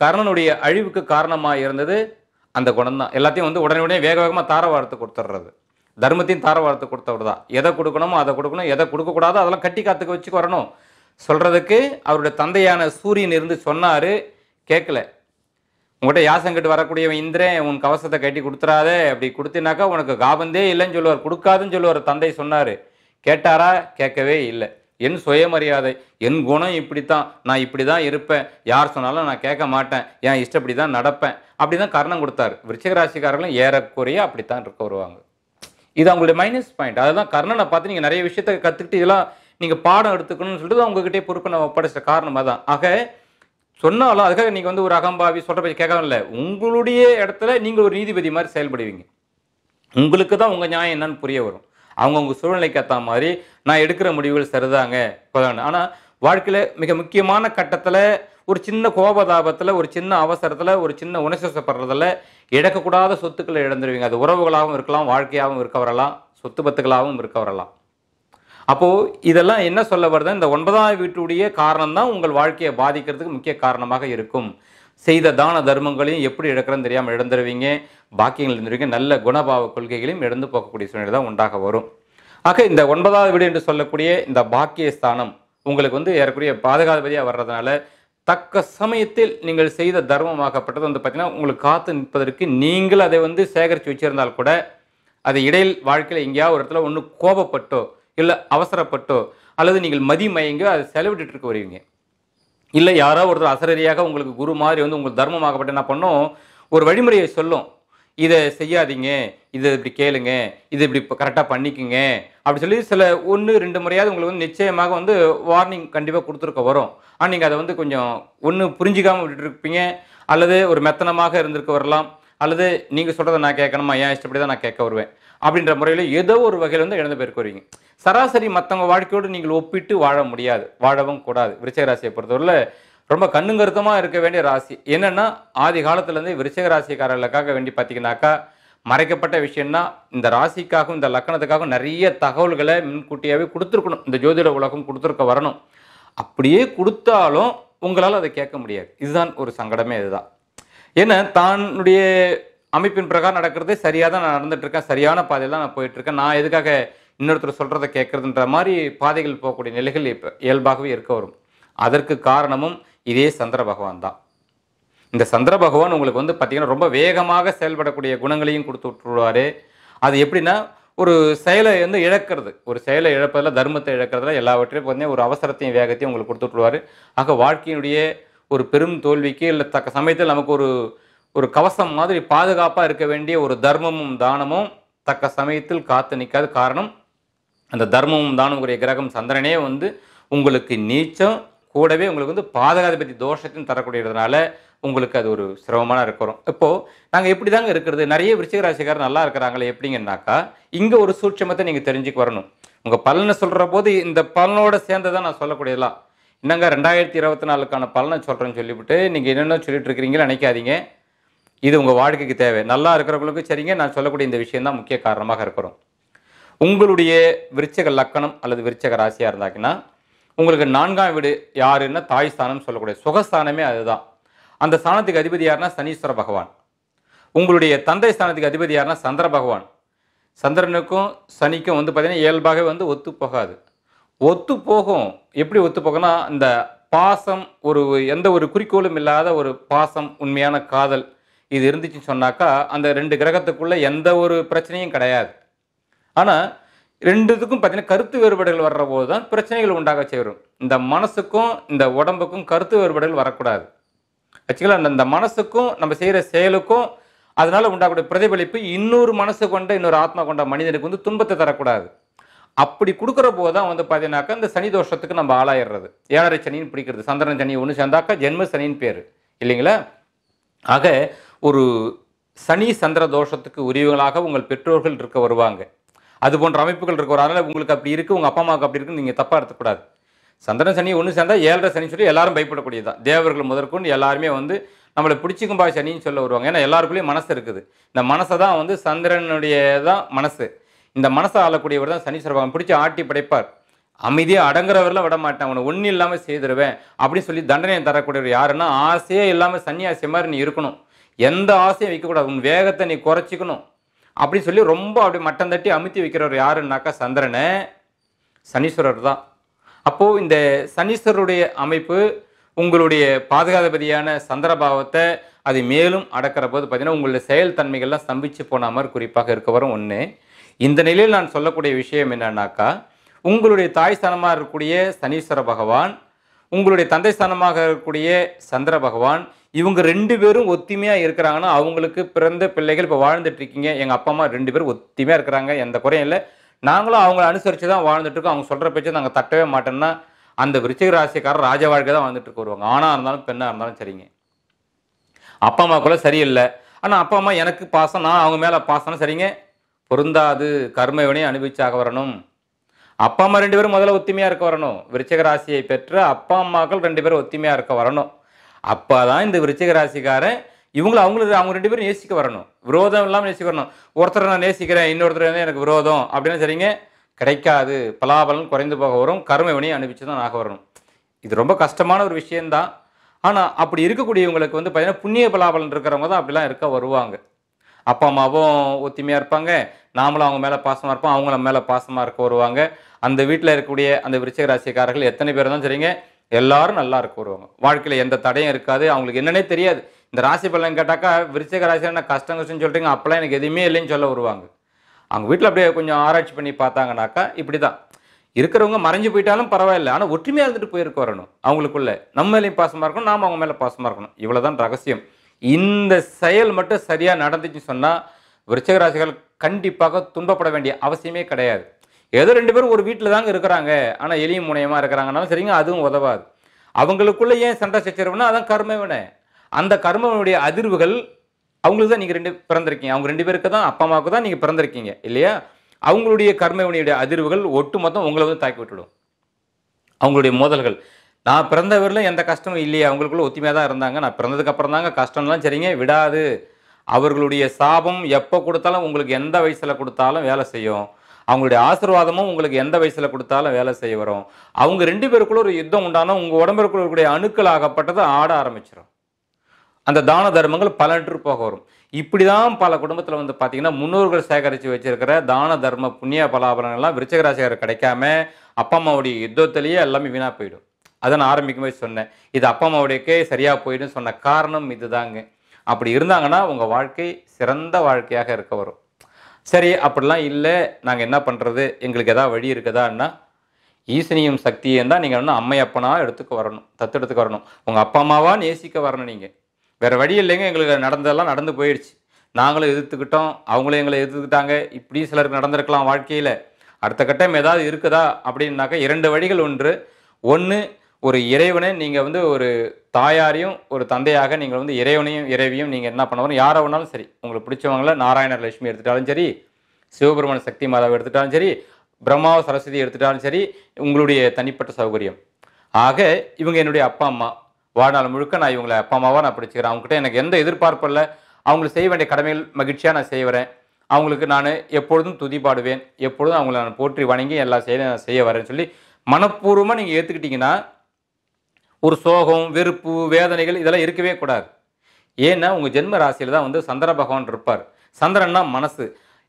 Speaker 1: கர்ணனுடைய அழிவுக்கு காரணமாக இருந்தது அந்த குணம் தான் எல்லாத்தையும் வந்து உடனே உடனே வேக வேகமாக தார வார்த்தை கொடுத்துட்றது தர்மத்தையும் தாரவாரத்தை கொடுத்தவர் தான் எதை கொடுக்கணுமோ அதை கொடுக்கணும் எதை கொடுக்கக்கூடாதோ அதெல்லாம் கட்டி காத்துக்க வச்சுக்கு வரணும் சொல்கிறதுக்கு அவருடைய தந்தையான சூரியன் இருந்து சொன்னார் கேட்கல உங்கள்கிட்ட யாசம் கட்டு வரக்கூடியவன் இந்திரன் உன் கவசத்தை கட்டி கொடுத்துறாதே அப்படி கொடுத்தினாக்கா உனக்கு காபந்தே இல்லைன்னு சொல்லுவார் கொடுக்காதுன்னு சொல்லுவார் தந்தை சொன்னார் கேட்டாரா கேட்கவே இல்லை என் சுயமரியாதை என் குணம் இப்படி தான் நான் இப்படி தான் இருப்பேன் யார் சொன்னாலும் நான் கேட்க மாட்டேன் என் இஷ்டப்படி தான் நடப்பேன் அப்படி தான் கர்ணம் கொடுத்தாரு விருச்சிக ராசிக்காரர்களும் ஏறக்குறைய அப்படித்தான் இருக்க வருவாங்க இது அவங்களுடைய மைனஸ் பாயிண்ட் அதெல்லாம் கர்ணனை பார்த்து நீங்கள் நிறைய விஷயத்த கற்றுக்கிட்டு இதெல்லாம் நீங்கள் பாடம் எடுத்துக்கணும்னு சொல்லிட்டு அவங்ககிட்டே பொறுப்பை நம்ம ஒப்படைச்ச காரணம் அதான் ஆக சொன்னாலும் அதுக்காக நீங்கள் வந்து ஒரு அகம்பாவி சொல்கிற பற்றி கேட்கவும் இல்லை உங்களுடைய இடத்துல நீங்கள் ஒரு நீதிபதி மாதிரி செயல்படுவீங்க உங்களுக்கு தான் உங்கள் நியாயம் என்னன்னு புரிய வரும் அவங்கவுங்க சூழ்நிலைக்கு ஏற்ற மாதிரி நான் எடுக்கிற முடிவுகள் சரிதாங்க ஆனால் வாழ்க்கையில் மிக முக்கியமான கட்டத்தில் ஒரு சின்ன கோபதாபத்தில் ஒரு சின்ன அவசரத்தில் ஒரு சின்ன உணர்ச்சப்படுறதில் இழக்கக்கூடாத சொத்துக்களை இழந்துருவீங்க அது உறவுகளாகவும் இருக்கலாம் வாழ்க்கையாகவும் இருக்க வரலாம் சொத்து பத்துக்களாகவும் இருக்க வரலாம் அப்போது இதெல்லாம் என்ன சொல்ல வருது இந்த ஒன்பதாம் வீட்டுடைய காரணம் தான் உங்கள் வாழ்க்கையை பாதிக்கிறதுக்கு முக்கிய காரணமாக இருக்கும் செய்த தான தர்மங்களையும் எப்படி இழக்கிறேன்னு தெரியாமல் இழந்துருவீங்க பாக்கியங்கள் இருந்துருவீங்க நல்ல குணபாவ கொள்கைகளையும் இழந்து போகக்கூடிய சூழ்நிலை தான் உண்டாக வரும் ஆக இந்த ஒன்பதாவது வீடு என்று சொல்லக்கூடிய இந்த பாக்கிய ஸ்தானம் உங்களுக்கு வந்து ஏறக்குரிய பாதகாதிபதியாக வர்றதுனால தக்க சமயத்தில் நீங்கள் செய்த தர்மமாகப்பட்டது வந்து பார்த்திங்கன்னா உங்களுக்கு காத்து நிற்பதற்கு நீங்கள் அதை வந்து சேகரித்து வச்சுருந்தால் கூட அது இடையில் வாழ்க்கையில் எங்கேயாவது ஒரு இடத்துல ஒன்று கோபப்பட்டோ இல்லை அவசரப்பட்டோ அல்லது நீங்கள் மதிமயங்கோ அதை செலவிட்டுட்டு இருக்க வருவீங்க இல்லை யாரோ ஒருத்தர் அசரதியாக உங்களுக்கு குரு மாதிரி வந்து உங்களுக்கு தர்மமாகப்பட்ட என்ன பண்ணும் ஒரு வழிமுறையை சொல்லும் இதை செய்யாதீங்க இதை இப்படி கேளுங்க இது இப்படி இப்போ கரெக்டாக பண்ணிக்குங்க அப்படி சொல்லி சில ஒன்று ரெண்டு முறையாவது உங்களுக்கு வந்து நிச்சயமாக வந்து வார்னிங் கண்டிப்பாக கொடுத்துருக்க வரும் ஆனால் நீங்கள் அதை வந்து கொஞ்சம் ஒன்று புரிஞ்சிக்காமல் விட்டுருப்பீங்க அல்லது ஒரு மெத்தனமாக இருந்திருக்க வரலாம் அல்லது நீங்கள் சொல்கிறத நான் கேட்கணுமா ஏன் இஷ்டப்படி தான் நான் கேட்க வருவேன் அப்படின்ற முறையில் ஏதோ ஒரு வகையில் வந்து இழந்து பேருக்கு வருவீங்க சராசரி மற்றவங்க வாழ்க்கையோடு நீங்கள் ஒப்பிட்டு வாழ முடியாது வாழவும் கூடாது விருச்சகராசியை பொறுத்தவரையில் ரொம்ப கண்ணுங்கருத்தமாக இருக்க வேண்டிய ராசி என்னென்னா ஆதி காலத்துலேருந்து விருச்சக ராசிக்காரர்களுக்காக வேண்டி பார்த்தீங்கன்னாக்கா மறைக்கப்பட்ட விஷயம்னா இந்த ராசிக்காகவும் இந்த லக்கணத்துக்காகவும் நிறைய தகவல்களை முன்கூட்டியாகவே கொடுத்துருக்கணும் இந்த ஜோதிட உலகம் கொடுத்துருக்க வரணும் அப்படியே கொடுத்தாலும் உங்களால் அதை கேட்க முடியாது இதுதான் ஒரு சங்கடமே இதுதான் ஏன்னா தன்னுடைய அமைப்பின் பிரகாரம் நடக்கிறது சரியாக தான் நான் நடந்துட்டுருக்கேன் சரியான பாதையில் தான் நான் போயிட்டுருக்கேன் நான் எதுக்காக இன்னொருத்தர் சொல்கிறத கேட்குறதுன்ற மாதிரி பாதைகள் போகக்கூடிய நிலைகள் இப்போ இயல்பாகவே இருக்க வரும் அதற்கு காரணமும் இதே சந்திர பகவான் தான் இந்த சந்திர பகவான் உங்களுக்கு வந்து பார்த்திங்கன்னா ரொம்ப வேகமாக செயல்படக்கூடிய குணங்களையும் கொடுத்து விட்டுருவார் அது எப்படின்னா ஒரு செயலை வந்து இழக்கிறது ஒரு செயலை இழப்பதில் தர்மத்தை இழக்கிறதுல எல்லாவற்றையும் வந்து ஒரு அவசரத்தையும் வேகத்தையும் உங்களுக்கு கொடுத்து விட்டுருவார் ஆக வாழ்க்கையினுடைய ஒரு பெரும் தோல்விக்கு இல்லை தக்க சமயத்தில் நமக்கு ஒரு ஒரு கவசம் மாதிரி பாதுகாப்பாக இருக்க வேண்டிய ஒரு தர்மமும் தானமும் தக்க சமயத்தில் காத்து நிற்காது காரணம் அந்த தர்மமும் தானம் கிரகம் சந்திரனே வந்து உங்களுக்கு நீச்சம் கூடவே உங்களுக்கு வந்து பாதகாதிபதி தோஷத்தையும் தரக்கூடியதுனால உங்களுக்கு அது ஒரு சிரமமான இருக்கிறோம் இப்போது நாங்கள் எப்படி தாங்க இருக்கிறது நிறைய விருச்சிக ராசிக்காரர் நல்லா இருக்கிறாங்களே எப்படிங்கன்னாக்கா இங்கே ஒரு சூட்சமத்தை நீங்கள் தெரிஞ்சுக்கு வரணும் உங்கள் பலனை சொல்கிற போது இந்த பலனோட தான் நான் சொல்லக்கூடியதெல்லாம் என்னங்க ரெண்டாயிரத்தி இருபத்தி நாலுக்கான பலனை சொல்கிறேன்னு சொல்லிவிட்டு நீங்கள் என்னென்ன சொல்லிட்டு இருக்கிறீங்களோ நினைக்காதீங்க இது உங்கள் வாழ்க்கைக்கு தேவை நல்லா இருக்கிறவங்களுக்கு சரிங்க நான் சொல்லக்கூடிய இந்த விஷயம் தான் முக்கிய காரணமாக இருக்கிறோம் உங்களுடைய விருச்சக லக்கணம் அல்லது விருச்சக ராசியாக இருந்தாக்கின்னா உங்களுக்கு நான்காம் வீடு யாருன்னா தாய் ஸ்தானம் சொல்லக்கூடிய சுகஸ்தானமே அதுதான் அந்த ஸ்தானத்துக்கு அதிபதி யாருன்னா சனீஸ்வர பகவான் உங்களுடைய தந்தை ஸ்தானத்துக்கு அதிபதி யாருனா சந்திர பகவான் சந்திரனுக்கும் சனிக்கும் வந்து பார்த்திங்கன்னா இயல்பாகவே வந்து ஒத்து போகாது ஒத்து போகும் எப்படி ஒத்து போகும்னா இந்த பாசம் ஒரு எந்த ஒரு குறிக்கோளும் இல்லாத ஒரு பாசம் உண்மையான காதல் இது இருந்துச்சுன்னு சொன்னாக்கா அந்த ரெண்டு கிரகத்துக்குள்ளே எந்த ஒரு பிரச்சனையும் கிடையாது ஆனால் ரெண்டு இதுக்கும் பார்த்தீங்கன்னா கருத்து வேறுபாடுகள் வர்ற போது தான் பிரச்சனைகள் உண்டாக சேரும் இந்த மனசுக்கும் இந்த உடம்புக்கும் கருத்து வேறுபாடுகள் வரக்கூடாது ஆக்சுவலாக அந்த இந்த மனசுக்கும் நம்ம செய்கிற செயலுக்கும் அதனால் உண்டாகக்கூடிய பிரதிபலிப்பு இன்னொரு மனசு கொண்ட இன்னொரு ஆத்மா கொண்ட மனிதனுக்கு வந்து துன்பத்தை தரக்கூடாது அப்படி கொடுக்குற போது தான் வந்து பார்த்தீங்கன்னாக்கா இந்த சனி தோஷத்துக்கு நம்ம ஆளாயிடுறது ஏழரை சனின்னு பிடிக்கிறது சந்திரன் சனி ஒன்று சேர்ந்தாக்கா ஜென்ம சனின்னு பேர் இல்லைங்களா ஆக ஒரு சனி சந்திர தோஷத்துக்கு உரியவங்களாக உங்கள் பெற்றோர்கள் இருக்க வருவாங்க அது போன்ற அமைப்புகள் இருக்கும் அதனால் உங்களுக்கு அப்படி இருக்குது உங்கள் அப்பா அம்மாவுக்கு அப்படி இருக்குன்னு நீங்கள் தப்பாக எடுத்துக்கூடாது சந்திரன் சனி ஒன்று சேர்ந்தால் ஏழரை சனி சொல்லி எல்லாரும் பயப்படக்கூடியது தான் தேவர்கள் முதற்கொண்டு எல்லாருமே வந்து நம்மளை பிடிச்சிக்கும் பாய் சனின்னு சொல்ல வருவாங்க ஏன்னா எல்லாருக்குள்ளேயும் மனசு இருக்குது இந்த மனசை தான் வந்து சந்திரனுடைய தான் மனசு இந்த மனசை ஆளக்கூடியவர் தான் சனி பகவான் பிடிச்சி ஆட்டி படைப்பார் அமைதியாக அடங்குறவரில் விட மாட்டேன் அவனை ஒன்றும் இல்லாமல் செய்திருவேன் அப்படின்னு சொல்லி தண்டனையை தரக்கூடியவர் யாருன்னா ஆசையே இல்லாமல் சன்னியாசி மாதிரி நீ இருக்கணும் எந்த ஆசையும் வைக்கக்கூடாது உன் வேகத்தை நீ குறைச்சிக்கணும் அப்படின்னு சொல்லி ரொம்ப அப்படி மட்டம் தட்டி அமுத்தி வைக்கிறவர் யாருன்னாக்கா சந்திரனை சனீஸ்வரர் தான் அப்போது இந்த சனீஸ்வரருடைய அமைப்பு உங்களுடைய பாதுகாதபதியான சந்திரபாவத்தை அது மேலும் அடக்கிற போது பார்த்தீங்கன்னா உங்களுடைய செயல் தன்மைகள்லாம் ஸ்தம்பிச்சு போன மாதிரி குறிப்பாக இருக்க வரும் ஒன்று இந்த நிலையில் நான் சொல்லக்கூடிய விஷயம் என்னன்னாக்கா உங்களுடைய தாய் ஸ்தானமாக இருக்கக்கூடிய சனீஸ்வர பகவான் உங்களுடைய தந்தை ஸ்தானமாக இருக்கக்கூடிய சந்திர பகவான் இவங்க ரெண்டு பேரும் ஒத்துமையாக இருக்கிறாங்கன்னா அவங்களுக்கு பிறந்த பிள்ளைகள் இப்போ வாழ்ந்துட்டு இருக்கீங்க எங்கள் அப்பா அம்மா ரெண்டு பேரும் ஒத்திமையாக இருக்கிறாங்க எந்த குறையும் இல்லை நாங்களும் அவங்கள அனுசரித்து தான் வாழ்ந்துட்டு இருக்கோம் அவங்க சொல்கிற பேச்சு நாங்கள் தட்டவே மாட்டோம்னா அந்த விருச்சிக ராசிக்காரர் ராஜ வாழ்க்கை தான் வாழ்ந்துட்டு இருக்க வருவாங்க ஆணாக இருந்தாலும் பெண்ணாக இருந்தாலும் சரிங்க அப்பா அம்மாக்குள்ளே சரியில்லை ஆனால் அப்பா அம்மா எனக்கு பாசம் நான் அவங்க மேலே பாசம்னா சரிங்க பொருந்தாது கர்ம வினையும் அனுபவிச்சாக வரணும் அப்பா அம்மா ரெண்டு பேரும் முதல்ல ஒத்துமையாக இருக்க வரணும் விருச்சக ராசியை பெற்று அப்பா அம்மாக்கள் ரெண்டு பேரும் ஒத்துமையாக இருக்க வரணும் அப்போ தான் இந்த விருச்சிக ராசிக்காரன் இவங்களை அவங்களுக்கு அவங்க ரெண்டு பேரும் நேசிக்க வரணும் விரோதம் இல்லாமல் நேசிக்க வரணும் ஒருத்தரை நான் நேசிக்கிறேன் இன்னொருத்தர் எனக்கு விரோதம் அப்படின்னு சரிங்க கிடைக்காது பலாபலன் குறைந்து போக வரும் கருமை வினையை அனுப்பிச்சு தான் ஆக வரணும் இது ரொம்ப கஷ்டமான ஒரு விஷயந்தான் ஆனால் அப்படி இருக்கக்கூடியவங்களுக்கு வந்து பார்த்தீங்கன்னா புண்ணிய பலாபலன் இருக்கிறவங்க தான் அப்படிலாம் இருக்க வருவாங்க அப்பா அம்மாவும் ஒத்துமையாக இருப்பாங்க நாமளும் அவங்க மேலே பாசமாக இருப்போம் அவங்கள மேலே பாசமாக இருக்க வருவாங்க அந்த வீட்டில் இருக்கக்கூடிய அந்த விருச்சிக ராசிக்காரர்கள் எத்தனை பேர் தான் சரிங்க எல்லாரும் நல்லா இருக்கும் வருவாங்க வாழ்க்கையில் எந்த தடையும் இருக்காது அவங்களுக்கு என்னன்னே தெரியாது இந்த ராசி பலன் கேட்டாக்கா விருச்சிக ராசி என்ன கஷ்டம் கஷ்டம்னு சொல்லிட்டு அப்போலாம் எனக்கு எதுவுமே இல்லைன்னு சொல்ல வருவாங்க அவங்க வீட்டில் அப்படியே கொஞ்சம் ஆராய்ச்சி பண்ணி பார்த்தாங்கனாக்கா இப்படி தான் இருக்கிறவங்க மறைஞ்சு போயிட்டாலும் பரவாயில்ல ஆனால் ஒற்றுமையாக இருந்துட்டு போயிருக்க வரணும் அவங்களுக்குள்ள நம்ம மேலேயும் பாசமாக இருக்கணும் நாம் அவங்க மேலே பாசமாக இருக்கணும் இவ்வளோ தான் ரகசியம் இந்த செயல் மட்டும் சரியாக நடந்துச்சுன்னு சொன்னால் ராசிகள் கண்டிப்பாக துன்பப்பட வேண்டிய அவசியமே கிடையாது ஏதோ ரெண்டு பேரும் ஒரு வீட்டில் தாங்க இருக்கிறாங்க ஆனால் எளிய முனையமாக இருக்கிறாங்கனாலும் சரிங்க அதுவும் உதவாது அவங்களுக்குள்ளே ஏன் சண்டை சச்சரவுனா அதான் கர்மவினை அந்த கர்மவனுடைய அதிர்வுகள் அவங்களுக்கு தான் நீங்கள் ரெண்டு பிறந்திருக்கீங்க அவங்க ரெண்டு பேருக்கு தான் அப்பா அம்மாவுக்கு தான் நீங்கள் பிறந்திருக்கீங்க இல்லையா அவங்களுடைய கர்மவினையுடைய அதிர்வுகள் ஒட்டு மொத்தம் உங்களை வந்து தாக்கி விட்டுடும் அவங்களுடைய மோதல்கள் நான் பிறந்தவரில் எந்த கஷ்டமும் இல்லையே அவங்களுக்குள்ள ஒத்துமையாக தான் இருந்தாங்க நான் பிறந்ததுக்கு அப்புறம் தாங்க கஷ்டம்லாம் சரிங்க விடாது அவர்களுடைய சாபம் எப்போ கொடுத்தாலும் உங்களுக்கு எந்த வயசில் கொடுத்தாலும் வேலை செய்யும் அவங்களுடைய ஆசிர்வாதமும் உங்களுக்கு எந்த வயசில் கொடுத்தாலும் வேலை செய்ய வரும் அவங்க ரெண்டு பேருக்குள்ள ஒரு யுத்தம் உண்டானா உங்கள் உடம்பிற்குள்ள இருக்கக்கூடிய அணுக்கள் ஆகப்பட்டது ஆட ஆரம்பிச்சிடும் அந்த தான தர்மங்கள் பலனற்று போக வரும் இப்படி தான் பல குடும்பத்தில் வந்து பார்த்தீங்கன்னா முன்னோர்கள் சேகரித்து வச்சிருக்கிற தான தர்ம புண்ணிய பலாபலங்கள்லாம் விருச்சகராசிகர் கிடைக்காம அப்பா அம்மாவுடைய யுத்தத்திலேயே எல்லாமே வீணாக போயிடும் அதை நான் ஆரம்பிக்கும் போது சொன்னேன் இது அப்பா அம்மாவுடையக்கே சரியாக போயிடும் சொன்ன காரணம் இதுதாங்க அப்படி இருந்தாங்கன்னா உங்கள் வாழ்க்கை சிறந்த வாழ்க்கையாக இருக்க வரும் சரி அப்படிலாம் இல்லை நாங்கள் என்ன பண்ணுறது எங்களுக்கு எதாவது வழி இருக்குதான்னா ஈசனியும் சக்தியும் தான் நீங்கள் வந்து அம்மை அப்பனாக எடுத்துக்க வரணும் தத்தெடுத்துக்க வரணும் உங்கள் அப்பா அம்மாவாக நேசிக்க வரணும் நீங்கள் வேறு வழி இல்லைங்க எங்களுக்கு நடந்ததெல்லாம் நடந்து போயிடுச்சு நாங்களும் எதிர்த்துக்கிட்டோம் அவங்களும் எங்களை எதிர்த்துக்கிட்டாங்க இப்படி சிலருக்கு நடந்திருக்கலாம் வாழ்க்கையில் அடுத்த கட்டம் ஏதாவது இருக்குதா அப்படின்னாக்கா இரண்டு வழிகள் ஒன்று ஒன்று ஒரு இறைவனை நீங்கள் வந்து ஒரு தாயாரையும் ஒரு தந்தையாக நீங்கள் வந்து இறைவனையும் இறைவியும் நீங்கள் என்ன பண்ண வரும் யாரை வேணாலும் சரி உங்களுக்கு பிடிச்சவங்கள நாராயணர் லட்சுமி எடுத்துட்டாலும் சரி சிவபெருமன் சக்தி மாதாவை எடுத்துட்டாலும் சரி பிரம்மா சரஸ்வதி எடுத்துட்டாலும் சரி உங்களுடைய தனிப்பட்ட சௌகரியம் ஆக இவங்க என்னுடைய அப்பா அம்மா வாழ்நாள் முழுக்க நான் இவங்களை அப்பா அம்மாவாக நான் பிடிச்சிக்கிறேன் அவங்ககிட்ட எனக்கு எந்த எதிர்பார்ப்பும் இல்லை அவங்களுக்கு செய்ய வேண்டிய கடமைகள் மகிழ்ச்சியாக நான் செய்வேன் அவங்களுக்கு நான் எப்பொழுதும் துதி பாடுவேன் எப்பொழுதும் அவங்கள நான் போற்றி வணங்கி எல்லா செயலையும் நான் செய்ய வரேன்னு சொல்லி மனப்பூர்வமாக நீங்கள் ஏற்றுக்கிட்டிங்கன்னா ஒரு சோகம் வெறுப்பு வேதனைகள் இதெல்லாம் இருக்கவே கூடாது ஏன்னா உங்கள் ஜென்ம ராசியில் தான் வந்து சந்திர பகவான் இருப்பார் சந்திரன்னா மனசு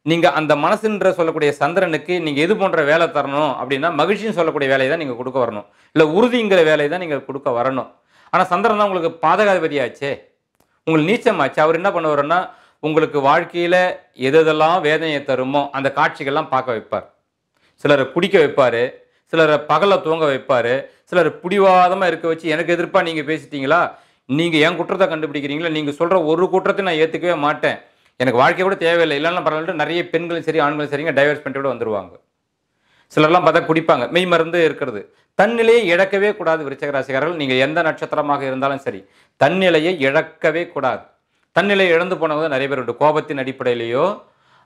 Speaker 1: நீங்கள் அந்த மனசுன்ற சொல்லக்கூடிய சந்திரனுக்கு நீங்கள் எது போன்ற வேலை தரணும் அப்படின்னா மகிழ்ச்சின்னு சொல்லக்கூடிய வேலையை தான் நீங்கள் கொடுக்க வரணும் இல்லை உறுதிங்கிற வேலையை தான் நீங்கள் கொடுக்க வரணும் ஆனால் சந்திரன் தான் உங்களுக்கு பாதகாதிபதியாச்சே உங்களுக்கு நீச்சமாச்சு அவர் என்ன பண்ணுவார்னா உங்களுக்கு வாழ்க்கையில் எது எதெல்லாம் வேதனையை தருமோ அந்த காட்சிகள்லாம் பார்க்க வைப்பார் சிலரை குடிக்க வைப்பார் சிலரை பகலில் தூங்க வைப்பார் சிலர் பிடிவாதமாக இருக்க வச்சு எனக்கு எதிர்ப்பாக நீங்கள் பேசிட்டீங்களா நீங்கள் என் குற்றத்தை கண்டுபிடிக்கிறீங்களா நீங்கள் சொல்கிற ஒரு குற்றத்தை நான் ஏற்றுக்கவே மாட்டேன் எனக்கு வாழ்க்கை கூட தேவையில்லை இல்லைனா பரவாயில்ல நிறைய பெண்களும் சரி ஆண்களும் சரிங்க டைவர்ஸ் பண்ணிட்டு கூட வந்துடுவாங்க சிலர்லாம் பார்த்தா குடிப்பாங்க மெய் மருந்து இருக்கிறது தன்னிலையை இழக்கவே கூடாது ராசிகாரர்கள் நீங்கள் எந்த நட்சத்திரமாக இருந்தாலும் சரி தன்னிலையை இழக்கவே கூடாது தன்னிலையை இழந்து போனவங்க நிறைய பேர் உண்டு கோபத்தின் அடிப்படையிலேயோ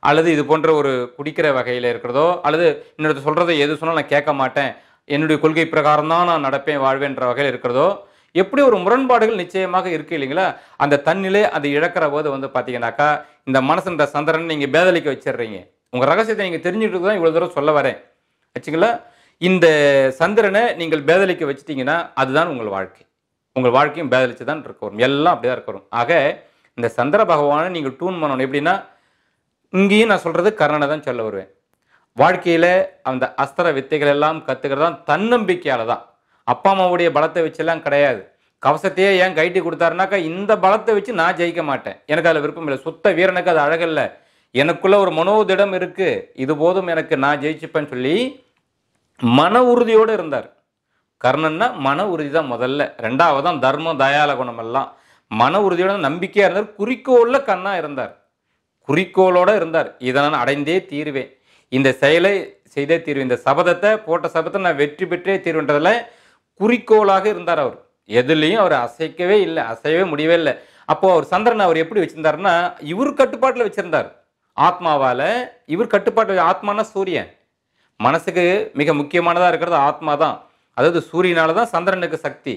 Speaker 1: அல்லது இது போன்ற ஒரு குடிக்கிற வகையில் இருக்கிறதோ அல்லது என்னோட சொல்கிறத எது சொன்னால் நான் கேட்க மாட்டேன் என்னுடைய கொள்கை பிரகாரம் தான் நான் நடப்பேன் வாழ்வேன்ற வகையில் இருக்கிறதோ எப்படி ஒரு முரண்பாடுகள் நிச்சயமாக இருக்கு இல்லைங்களா அந்த தன்னிலே அது இழக்கிற போது வந்து பார்த்தீங்கன்னாக்கா இந்த மனசுன்ற சந்திரன் நீங்கள் பேதலிக்க வச்சிடுறீங்க உங்கள் ரகசியத்தை நீங்கள் தெரிஞ்சுக்கிட்டு தான் இவ்வளோ தூரம் சொல்ல வரேன் வச்சுங்களா இந்த சந்திரனை நீங்கள் பேதலிக்க வச்சுட்டீங்கன்னா அதுதான் உங்கள் வாழ்க்கை உங்கள் வாழ்க்கையும் பேதலிச்சு தான் இருக்க வரும் எல்லாம் அப்படிதான் இருக்க வரும் ஆக இந்த சந்திர பகவானை நீங்கள் டூன் பண்ணணும் எப்படின்னா இங்கேயும் நான் சொல்கிறது கர்ணனை தான் சொல்ல வருவேன் வாழ்க்கையில் அந்த அஸ்திர வித்தைகள் எல்லாம் கற்றுக்கிறது தான் தன்னம்பிக்கையால் தான் அப்பா அம்மாவுடைய பலத்தை வச்செல்லாம் கிடையாது கவசத்தையே ஏன் கைட்டி கொடுத்தாருனாக்கா இந்த பலத்தை வச்சு நான் ஜெயிக்க மாட்டேன் எனக்கு அதில் விருப்பம் இல்லை சுத்த வீரனுக்கு அது அழகல்ல எனக்குள்ள ஒரு மனோதிடம் இருக்குது இது போதும் எனக்கு நான் ஜெயிச்சுப்பேன்னு சொல்லி மன உறுதியோடு இருந்தார் கர்ணன்னா மன உறுதி தான் முதல்ல ரெண்டாவதான் தர்மம் தயால குணமெல்லாம் மன உறுதியோட நம்பிக்கையாக இருந்தார் குறிக்கோளில் கண்ணாக இருந்தார் குறிக்கோளோடு இருந்தார் இதை நான் அடைந்தே தீருவேன் இந்த செயலை செய்தே தீர்வேன் இந்த சபதத்தை போட்ட சபதத்தை நான் வெற்றி பெற்றே தீர்வுன்றதில் குறிக்கோளாக இருந்தார் அவர் எதுலேயும் அவர் அசைக்கவே இல்லை அசையவே முடியவே இல்லை அப்போது அவர் சந்திரன் அவர் எப்படி வச்சுருந்தாருன்னா இவர் கட்டுப்பாட்டில் வச்சுருந்தார் ஆத்மாவால் இவர் கட்டுப்பாட்டு ஆத்மானா சூரியன் மனசுக்கு மிக முக்கியமானதாக இருக்கிறது ஆத்மா தான் அதாவது சூரியனால தான் சந்திரனுக்கு சக்தி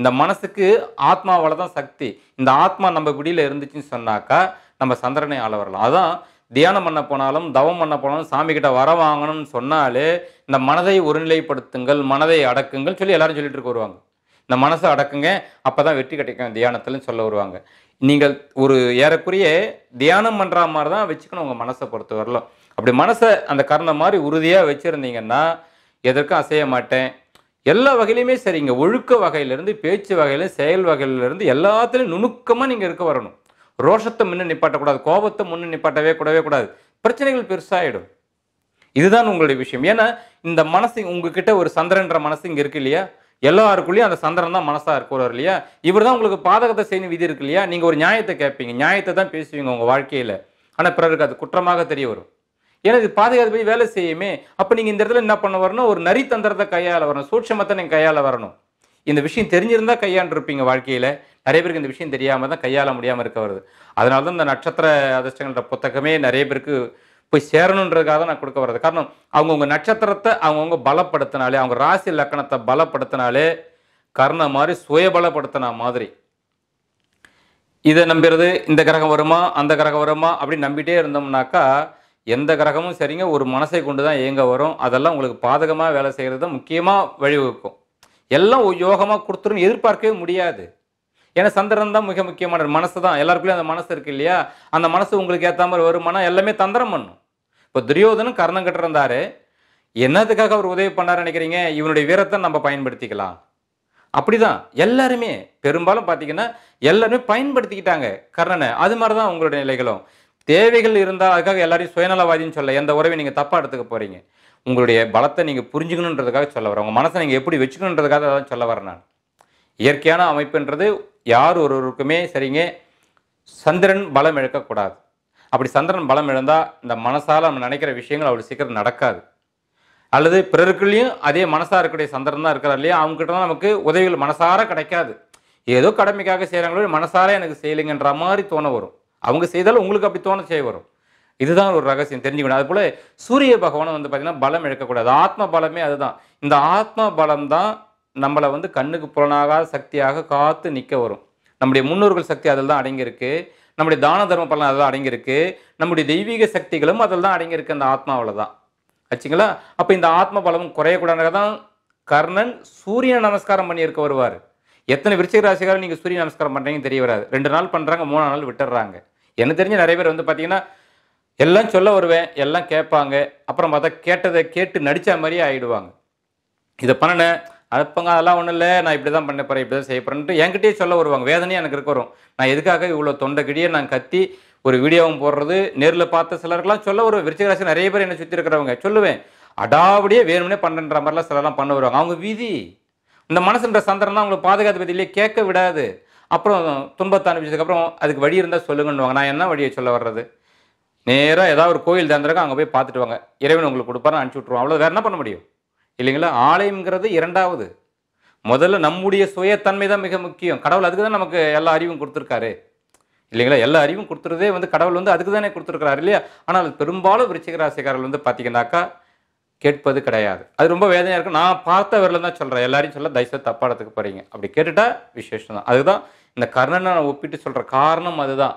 Speaker 1: இந்த மனசுக்கு ஆத்மாவால் தான் சக்தி இந்த ஆத்மா நம்ம பிடியில் இருந்துச்சுன்னு சொன்னாக்கா நம்ம சந்திரனை ஆள வரலாம் அதான் தியானம் பண்ண போனாலும் தவம் பண்ண போனாலும் சாமி கிட்ட வர வாங்கணும்னு சொன்னாலே இந்த மனதை ஒருநிலைப்படுத்துங்கள் மனதை அடக்குங்கள் சொல்லி எல்லாரும் சொல்லிட்டு இருக்க வருவாங்க இந்த மனசை அடக்குங்க அப்போ தான் வெற்றி கிடைக்கும் தியானத்துலன்னு சொல்ல வருவாங்க நீங்கள் ஒரு ஏறக்குறைய தியானம் பண்ணுற மாதிரி தான் வச்சுக்கணும் உங்கள் மனசை பொறுத்து வரலாம் அப்படி மனசை அந்த கருந்த மாதிரி உறுதியாக வச்சுருந்தீங்கன்னா எதற்கும் அசைய மாட்டேன் எல்லா வகையிலையுமே சரிங்க ஒழுக்க வகையிலேருந்து பேச்சு வகையில செயல் வகையிலேருந்து எல்லாத்துலேயும் நுணுக்கமாக நீங்கள் இருக்க வரணும் ரோஷத்தை முன்னே நிப்பாட்டக்கூடாது கோபத்தை முன்னே நிப்பாட்டவே கூடவே கூடாது பிரச்சனைகள் பெருசாகிடும் இதுதான் உங்களுடைய விஷயம் ஏன்னா இந்த மனசு உங்ககிட்ட ஒரு சந்திரன்ற மனசு இங்கே இருக்கு இல்லையா எல்லாருக்குள்ளேயும் அந்த சந்திரன் தான் மனசாக இருக்கிறார் இல்லையா இவர் தான் உங்களுக்கு பாதகத்தை செய்யணும் விதி இருக்கு இல்லையா நீங்கள் ஒரு நியாயத்தை கேட்பீங்க நியாயத்தை தான் பேசுவீங்க உங்கள் வாழ்க்கையில் ஆனால் பிறருக்கு அது குற்றமாக தெரிய வரும் ஏன்னா இது பாதுகாத்து போய் வேலை செய்யுமே அப்போ நீங்கள் இந்த இடத்துல என்ன பண்ண வரணும் ஒரு நரி தந்திரத்தை கையால் வரணும் சூட்சமத்தை நீங்கள் கையால் வரணும் இந்த விஷயம் தெரிஞ்சிருந்தால் கையாண்டுருப்பீங்க வாழ்க்கையில் நிறைய பேருக்கு இந்த விஷயம் தெரியாமல் தான் கையாள முடியாமல் இருக்க வருது அதனால தான் இந்த நட்சத்திர அதிர்ஷ்டங்கள்ன்ற புத்தகமே நிறைய பேருக்கு போய் சேரணுன்றதுக்காக தான் நான் கொடுக்க வர்றது காரணம் அவங்கவுங்க நட்சத்திரத்தை அவங்கவுங்க பலப்படுத்தினாலே அவங்க ராசி லக்கணத்தை பலப்படுத்தினாலே கர்ண மாதிரி சுயபலப்படுத்தினா மாதிரி இதை நம்புறது இந்த கிரகம் வருமா அந்த கிரகம் வருமா அப்படின்னு நம்பிட்டே இருந்தோம்னாக்கா எந்த கிரகமும் சரிங்க ஒரு மனசை கொண்டு தான் இயங்க வரும் அதெல்லாம் உங்களுக்கு பாதகமாக வேலை செய்கிறது தான் முக்கியமாக வழிவகுக்கும் எல்லாம் யோகமாக கொடுத்துருன்னு எதிர்பார்க்கவே முடியாது ஏன்னா சந்திரன் தான் மிக முக்கியமான மனசு தான் எல்லாருக்குள்ளேயும் அந்த மனசு இருக்கு இல்லையா அந்த மனசு உங்களுக்கு ஏற்ற மாதிரி வருமானம் எல்லாமே தந்திரம் பண்ணும் இப்போ துரியோதனும் கர்ணம் கட்டிருந்தாரு என்னத்துக்காக அவர் உதவி பண்ணார் நினைக்கிறீங்க இவனுடைய வீரத்தை நம்ம பயன்படுத்திக்கலாம் அப்படிதான் எல்லாருமே பெரும்பாலும் பார்த்தீங்கன்னா எல்லாருமே பயன்படுத்திக்கிட்டாங்க கர்ணனை அது மாதிரி தான் உங்களுடைய நிலைகளும் தேவைகள் இருந்தால் அதுக்காக எல்லாரையும் சுயநலவாதின்னு சொல்ல எந்த உறவை நீங்கள் தப்பாக எடுத்துக்க போகிறீங்க உங்களுடைய பலத்தை நீங்கள் புரிஞ்சுக்கணுன்றதுக்காக சொல்ல வரேன் உங்கள் மனசை நீங்கள் எப்படி வச்சுக்கணுன்றதுக்காக தான் சொல்ல வரேன் நான் இயற்கையான அமைப்புன்றது யார் ஒருவருக்குமே சரிங்க சந்திரன் பலம் இழக்கக்கூடாது அப்படி சந்திரன் பலம் இழந்தால் இந்த மனசால் நம்ம நினைக்கிற விஷயங்கள் அவ்வளோ சீக்கிரம் நடக்காது அல்லது பிறருக்குள்ளேயும் அதே மனசாக இருக்கக்கூடிய சந்திரன் தான் இருக்கிறார் இல்லையா அவங்ககிட்ட தான் நமக்கு உதவிகள் மனசார கிடைக்காது ஏதோ கடமைக்காக செய்கிறாங்களோ மனசார எனக்கு செய்யலைங்கன்ற மாதிரி தோண வரும் அவங்க செய்தாலும் உங்களுக்கு அப்படி தோண செய்ய வரும் இதுதான் ஒரு ரகசியம் தெரிஞ்சுக்கணும் அது போல் சூரிய பகவானை வந்து பார்த்திங்கன்னா பலம் இழக்கக்கூடாது ஆத்ம பலமே அதுதான் இந்த ஆத்ம பலம் தான் நம்மளை வந்து கண்ணுக்கு புலனாகாத சக்தியாக காத்து நிற்க வரும் நம்முடைய முன்னோர்கள் சக்தி அதில் தான் அடங்கியிருக்கு நம்முடைய தான தர்ம பலன் அதெல்லாம் அடங்கியிருக்கு நம்முடைய தெய்வீக சக்திகளும் அதில் தான் அடங்கியிருக்கு அந்த ஆத்மாவில் தான் ஆச்சுங்களா அப்போ இந்த ஆத்ம பலமும் குறையக்கூடாதுனால தான் கர்ணன் சூரிய நமஸ்காரம் பண்ணியிருக்க வருவார் எத்தனை விருச்சிக ராசிக்காரர் நீங்கள் சூரிய நமஸ்காரம் பண்ணுறீங்கன்னு தெரிய வராது ரெண்டு நாள் பண்ணுறாங்க மூணு நாள் விட்டுடுறாங்க எனக்கு தெரிஞ்ச நிறைய பேர் வந்து பார்த்தீங்கன்னா எல்லாம் சொல்ல வருவேன் எல்லாம் கேட்பாங்க அப்புறம் அதை கேட்டதை கேட்டு நடித்த மாதிரியே ஆகிடுவாங்க இதை பண்ணினேன் அப்பங்க அதெல்லாம் ஒன்றும் இல்லை நான் இப்படி தான் பண்ண போகிறேன் இப்படி தான் செய்ய போகிறேன்ட்டு என்கிட்டயே சொல்ல வருவாங்க வேதனையும் எனக்கு இருக்க வரும் நான் எதுக்காக இவ்வளோ தொண்டை கிடையே நான் கத்தி ஒரு வீடியோவும் போடுறது நேரில் பார்த்த சிலருக்கெல்லாம் சொல்ல ஒரு விருச்சிகராசி நிறைய பேர் என்னை சுற்றி இருக்கிறவங்க சொல்லுவேன் அடாவடியே வேணும்னே பண்ணுற மாதிரிலாம் சிலர்லாம் பண்ண வருவாங்க அவங்க விதி இந்த மனசுன்ற சந்திரம் தான் அவங்களுக்கு பாதுகாத்து பற்றியிலே கேட்க விடாது அப்புறம் துன்பத்தை அனுப்பிச்சதுக்கப்புறம் அதுக்கு வழி இருந்தால் சொல்லுங்கன்னு நான் என்ன வழியை சொல்ல வர்றது நேராக ஏதாவது ஒரு கோயில் தந்திருக்கோம் அங்கே போய் பார்த்துட்டு வாங்க இறைவன் உங்களுக்கு கொடுப்பாரு அனுப்பிச்சி விட்ருவோம் அவ்வளோ வேறு என்ன பண்ண முடியும் இல்லைங்களா ஆலயம்ங்கிறது இரண்டாவது முதல்ல நம்முடைய சுயத்தன்மை தான் மிக முக்கியம் கடவுள் அதுக்கு தான் நமக்கு எல்லா அறிவும் கொடுத்துருக்காரு இல்லைங்களா எல்லா அறிவும் கொடுத்துருதே வந்து கடவுள் வந்து அதுக்கு தானே கொடுத்துருக்கிறார் இல்லையா ஆனால் பெரும்பாலும் விருச்சிகராசிக்காரர்கள் வந்து பார்த்தீங்கன்னாக்கா கேட்பது கிடையாது அது ரொம்ப வேதனையாக இருக்கும் நான் பார்த்த வரல தான் சொல்கிறேன் எல்லாரையும் சொல்ல தயவுசெய்து தப்பாடத்துக்கு போகிறீங்க அப்படி கேட்டுட்டா விசேஷம் தான் அதுதான் இந்த கர்ணனை ஒப்பிட்டு சொல்கிற காரணம் அதுதான்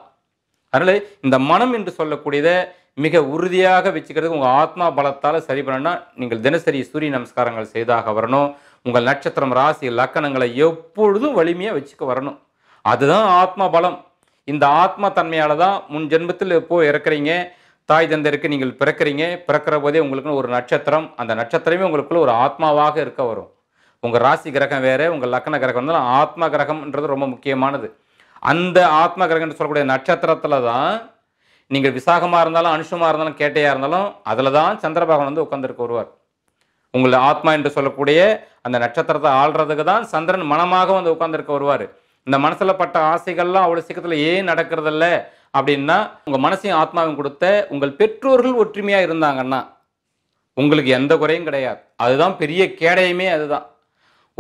Speaker 1: அதனால் இந்த மனம் என்று சொல்லக்கூடியதை மிக உறுதியாக வச்சுக்கிறதுக்கு உங்கள் ஆத்மா பலத்தால் சரி பண்ணணும்னா நீங்கள் தினசரி சூரிய நமஸ்காரங்கள் செய்தாக வரணும் உங்கள் நட்சத்திரம் ராசி லக்கணங்களை எப்பொழுதும் வலிமையாக வச்சுக்க வரணும் அதுதான் ஆத்மா பலம் இந்த ஆத்மா தன்மையால் தான் முன் ஜென்மத்தில் போய் இறக்குறீங்க தாய் தந்தருக்கு நீங்கள் பிறக்கிறீங்க பிறக்கிற போதே உங்களுக்குன்னு ஒரு நட்சத்திரம் அந்த நட்சத்திரமே உங்களுக்குள்ள ஒரு ஆத்மாவாக இருக்க வரும் உங்கள் ராசி கிரகம் வேறு உங்கள் லக்கண கிரகம் வந்து ஆத்மா கிரகம்ன்றது ரொம்ப முக்கியமானது அந்த ஆத்மா கிரகம்னு சொல்லக்கூடிய நட்சத்திரத்தில் தான் நீங்கள் விசாகமாக இருந்தாலும் அனுஷமாக இருந்தாலும் கேட்டையாக இருந்தாலும் அதில் தான் சந்திரபகவான் வந்து உட்காந்துருக்க வருவார் உங்களை ஆத்மா என்று சொல்லக்கூடிய அந்த நட்சத்திரத்தை ஆள்றதுக்கு தான் சந்திரன் மனமாக வந்து உட்காந்துருக்க வருவார் இந்த மனசில் பட்ட ஆசைகள்லாம் அவ்வளோ சீக்கிரத்தில் ஏன் நடக்கிறதில்ல அப்படின்னா உங்கள் மனசையும் ஆத்மாவும் கொடுத்த உங்கள் பெற்றோர்கள் ஒற்றுமையாக இருந்தாங்கன்னா உங்களுக்கு எந்த குறையும் கிடையாது அதுதான் பெரிய கேடயமே அதுதான்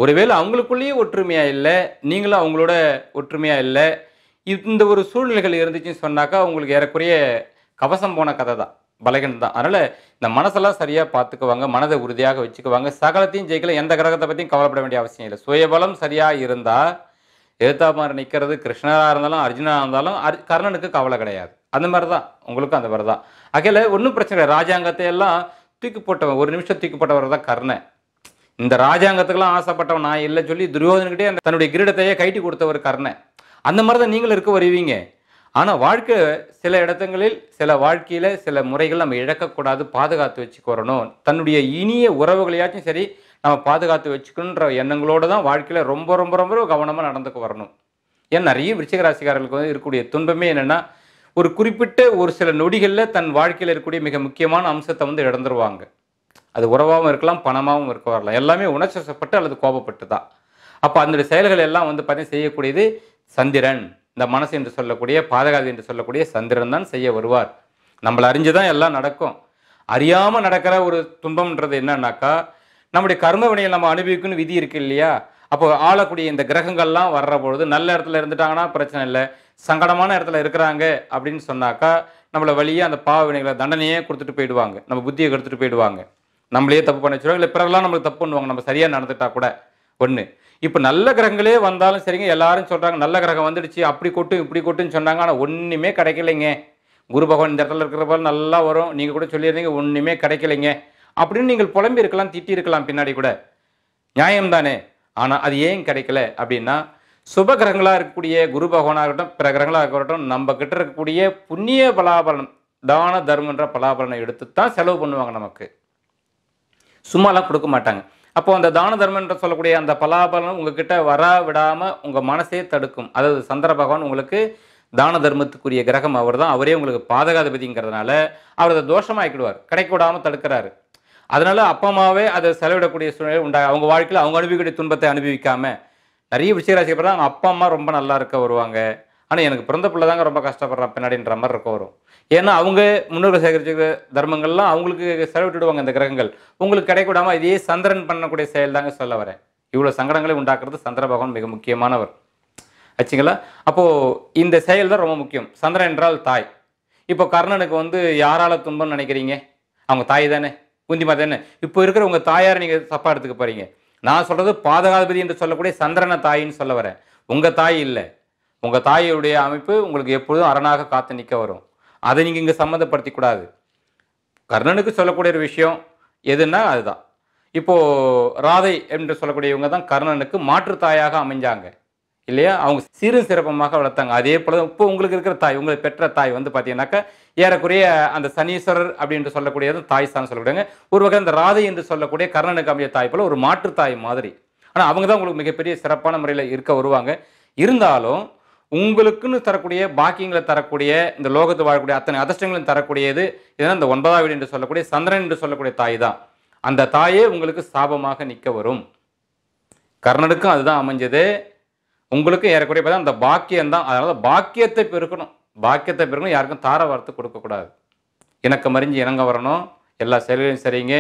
Speaker 1: ஒருவேளை அவங்களுக்குள்ளேயே ஒற்றுமையாக இல்லை நீங்களும் அவங்களோட ஒற்றுமையாக இல்லை இந்த ஒரு சூழ்நிலைகள் இருந்துச்சுன்னு சொன்னாக்கா உங்களுக்கு ஏறக்குறைய கவசம் போன கதை தான் பலகீனம் தான் அதனால் இந்த மனசெல்லாம் சரியாக பார்த்துக்குவாங்க மனதை உறுதியாக வச்சுக்குவாங்க சகலத்தையும் ஜெயிக்கல எந்த கிரகத்தை பற்றியும் கவலைப்பட வேண்டிய அவசியம் இல்லை சுயபலம் சரியாக இருந்தால் மாதிரி நிற்கிறது கிருஷ்ணராக இருந்தாலும் அர்ஜுனாக இருந்தாலும் அர் கர்ணனுக்கு கவலை கிடையாது அந்த மாதிரி தான் உங்களுக்கும் அந்த மாதிரி தான் அகையில் ஒன்றும் பிரச்சனை இல்லை ராஜாங்கத்தை எல்லாம் தூக்கி போட்டவன் ஒரு நிமிஷம் தூக்கி போட்டவர் தான் கர்ணன் இந்த ராஜாங்கத்துக்கெல்லாம் ஆசைப்பட்டவன் நான் இல்லை சொல்லி துரியோதனுக்கிட்டே அந்த தன்னுடைய கிரீடத்தையே கைட்டி கொடுத்தவர் கர்ணன் அந்த மாதிரி தான் நீங்களும் இருக்க வருவீங்க ஆனால் வாழ்க்கை சில இடத்துங்களில் சில வாழ்க்கையில் சில முறைகள் நம்ம இழக்கக்கூடாது பாதுகாத்து வரணும் தன்னுடைய இனிய உறவுகளையாச்சும் சரி நம்ம பாதுகாத்து வச்சுக்கணுன்ற எண்ணங்களோடு தான் வாழ்க்கையில் ரொம்ப ரொம்ப ரொம்ப கவனமாக நடந்துக்க வரணும் ஏன் நிறைய விருச்சிகராசிக்காரர்களுக்கு வந்து இருக்கக்கூடிய துன்பமே என்னென்னா ஒரு குறிப்பிட்ட ஒரு சில நொடிகளில் தன் வாழ்க்கையில் இருக்கக்கூடிய மிக முக்கியமான அம்சத்தை வந்து இழந்துருவாங்க அது உறவாகவும் இருக்கலாம் பணமாகவும் இருக்க வரலாம் எல்லாமே உணர்ச்சப்பட்டு அல்லது கோபப்பட்டு தான் அப்போ அந்த செயல்கள் எல்லாம் வந்து பார்த்தீங்கன்னா செய்யக்கூடியது சந்திரன் இந்த மனசு என்று சொல்லக்கூடிய பாதகாதி என்று சொல்லக்கூடிய சந்திரன் தான் செய்ய வருவார் நம்மளை அறிஞ்சு தான் எல்லாம் நடக்கும் அறியாமல் நடக்கிற ஒரு துன்பம்ன்றது என்னன்னாக்கா நம்முடைய கர்ம வினையை நம்ம அனுபவிக்கணும்னு விதி இருக்கு இல்லையா அப்போ ஆளக்கூடிய இந்த கிரகங்கள்லாம் வர்ற பொழுது நல்ல இடத்துல இருந்துட்டாங்கன்னா பிரச்சனை இல்லை சங்கடமான இடத்துல இருக்கிறாங்க அப்படின்னு சொன்னாக்கா நம்மளை வழியே அந்த பாவ வினைகளை தண்டனையே கொடுத்துட்டு போயிடுவாங்க நம்ம புத்தியை கொடுத்துட்டு போயிடுவாங்க நம்மளையே தப்பு பண்ண இல்லை பிறகுலாம் நம்மளுக்கு தப்பு பண்ணுவாங்க நம்ம சரியாக நடந்துட்டா கூட ஒன்று இப்போ நல்ல கிரகங்களே வந்தாலும் சரிங்க எல்லாரும் சொல்கிறாங்க நல்ல கிரகம் வந்துடுச்சு அப்படி கொட்டும் இப்படி கொட்டுன்னு சொன்னாங்க ஆனால் ஒன்றுமே கிடைக்கலைங்க குரு பகவான் இந்த இடத்துல இருக்கிற போல நல்லா வரும் நீங்கள் கூட சொல்லியிருந்தீங்க ஒன்றுமே கிடைக்கலைங்க அப்படின்னு நீங்கள் புலம்பி இருக்கலாம் திட்டி இருக்கலாம் பின்னாடி கூட நியாயம் தானே ஆனால் அது ஏன் கிடைக்கல அப்படின்னா சுப கிரகங்களாக இருக்கக்கூடிய குரு பகவானாக இருக்கட்டும் பிற கிரகங்களாக இருக்கட்டும் நம்ம கிட்ட இருக்கக்கூடிய புண்ணிய பலாபலன் தான தர்மன்ற பலாபலனை எடுத்து தான் செலவு பண்ணுவாங்க நமக்கு சும்மாலாம் கொடுக்க மாட்டாங்க அப்போ அந்த தான தர்மம் என்று சொல்லக்கூடிய அந்த பலாபலம் உங்ககிட்ட வரா விடாமல் உங்கள் மனசே தடுக்கும் அதாவது சந்திர பகவான் உங்களுக்கு தான தர்மத்துக்குரிய கிரகம் அவர் தான் அவரே உங்களுக்கு பாதகாதிபதிங்கிறதுனால அவர் அதை தோஷமாக்கிடுவார் விடாமல் தடுக்கிறாரு அதனால அப்பா அம்மாவே அதை செலவிடக்கூடிய சூழ்நிலை உண்டாக அவங்க வாழ்க்கையில் அவங்க அனுபவிக்கக்கூடிய துன்பத்தை அனுபவிக்காம நிறைய விஷயராசி பிறகு அவங்க அப்பா அம்மா ரொம்ப நல்லா இருக்க வருவாங்க ஆனால் எனக்கு பிறந்த பிள்ளை தாங்க ரொம்ப கஷ்டப்படுறான் பின்னாடின்ற மாதிரி இருக்க வரும் ஏன்னா அவங்க முன்னோர்கள் சேகரிச்ச தர்மங்கள்லாம் அவங்களுக்கு செலவிட்டுடுவாங்க இந்த கிரகங்கள் உங்களுக்கு கிடைக்கூடாம இதே சந்திரன் பண்ணக்கூடிய செயல் தாங்க சொல்ல வரேன் இவ்வளோ சங்கடங்களை உண்டாக்குறது சந்திர பகவான் மிக முக்கியமானவர் ஆச்சுங்களா அப்போது இந்த செயல் தான் ரொம்ப முக்கியம் சந்திரன் என்றால் தாய் இப்போ கர்ணனுக்கு வந்து யாரால் துன்பம்னு நினைக்கிறீங்க அவங்க தாய் தானே மாதிரி தானே இப்போ இருக்கிற உங்கள் தாயார் நீங்கள் தப்பாக எடுத்துக்க போகிறீங்க நான் சொல்கிறது பாதகாதிபதி என்று சொல்லக்கூடிய சந்திரன தாயின்னு சொல்ல வரேன் உங்கள் தாய் இல்லை உங்கள் தாயுடைய அமைப்பு உங்களுக்கு எப்பொழுதும் அரணாக காத்து நிற்க வரும் அதை நீங்கள் இங்கே கூடாது கர்ணனுக்கு சொல்லக்கூடிய ஒரு விஷயம் எதுன்னா அதுதான் இப்போது ராதை என்று சொல்லக்கூடியவங்க தான் கர்ணனுக்கு மாற்று தாயாக அமைஞ்சாங்க இல்லையா அவங்க சிறு சிறப்பமாக வளர்த்தாங்க அதே போல இப்போ உங்களுக்கு இருக்கிற தாய் உங்களை பெற்ற தாய் வந்து பார்த்தீங்கன்னாக்கா ஏறக்குறைய அந்த சனீஸ்வரர் அப்படின்னு சொல்லக்கூடியது தாய் தான் சொல்லக்கூடியவங்க ஒரு வகை அந்த ராதை என்று சொல்லக்கூடிய கர்ணனுக்கு அமைய தாய் போல ஒரு மாற்றுத்தாய் மாதிரி ஆனால் அவங்க தான் உங்களுக்கு மிகப்பெரிய சிறப்பான முறையில் இருக்க வருவாங்க இருந்தாலும் உங்களுக்குன்னு தரக்கூடிய பாக்கியங்களை தரக்கூடிய இந்த லோகத்தை வாழக்கூடிய அத்தனை அதிர்ஷ்டங்களும் தரக்கூடியது இதனால் இந்த ஒன்பதாவது வீடு என்று சொல்லக்கூடிய சந்திரன் என்று சொல்லக்கூடிய தாய் தான் அந்த தாயே உங்களுக்கு சாபமாக நிற்க வரும் கர்ணனுக்கும் அதுதான் அமைஞ்சது உங்களுக்கும் ஏறக்குறைய பார்த்தா அந்த பாக்கியம் தான் அதனால் பாக்கியத்தை பெருக்கணும் பாக்கியத்தை பெருக்கணும் யாருக்கும் தார வார்த்தை கொடுக்கக்கூடாது எனக்கு மறிஞ்சு இணங்க வரணும் எல்லா செயல்களையும் சரிங்க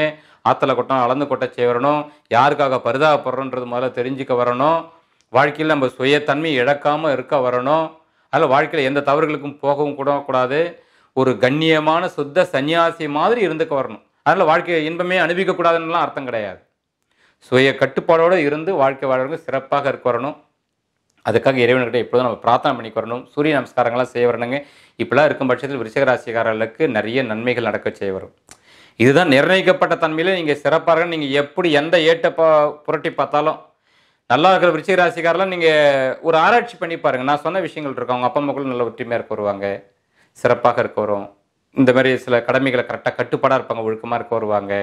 Speaker 1: ஆற்றுல கொட்டணும் அளந்து கொட்ட செய்ய வரணும் யாருக்காக பரிதாபப்படுறோன்றது முதல்ல தெரிஞ்சுக்க வரணும் வாழ்க்கையில் நம்ம சுயத்தன்மை இழக்காமல் இருக்க வரணும் அதில் வாழ்க்கையில் எந்த தவறுகளுக்கும் போகவும் கூட கூடாது ஒரு கண்ணியமான சுத்த சன்னியாசி மாதிரி இருந்துக்க வரணும் அதனால் வாழ்க்கையை இன்பமே அனுபவிக்கக்கூடாதுன்னெலாம் அர்த்தம் கிடையாது சுய கட்டுப்பாடோடு இருந்து வாழ்க்கை வாழ்க்கை சிறப்பாக இருக்க வரணும் அதுக்காக இறைவன்கிட்ட எப்பொழுதும் நம்ம பிரார்த்தனை பண்ணிக்க வரணும் சூரிய நமஸ்காரங்கள்லாம் செய்ய வரணுங்க இப்படிலாம் இருக்கும் பட்சத்தில் விருஷகராசிக்காரர்களுக்கு நிறைய நன்மைகள் நடக்க செய்ய வரும் இதுதான் நிர்ணயிக்கப்பட்ட தன்மையில் நீங்கள் சிறப்பாக நீங்கள் எப்படி எந்த ஏட்டை புரட்டி பார்த்தாலும் நல்லா இருக்கிற விருச்சிக ராசிக்காரெல்லாம் நீங்கள் ஒரு ஆராய்ச்சி பண்ணி பாருங்கள் நான் சொன்ன விஷயங்கள் இருக்கும் அவங்க அப்பா அம்மாக்குள்ள நல்ல ஒற்றுமையாக இருக்க வருவாங்க சிறப்பாக இருக்க வரும் இந்த மாதிரி சில கடமைகளை கரெக்டாக கட்டுப்பாடாக இருப்பாங்க ஒழுக்கமாக இருக்க வருவாங்க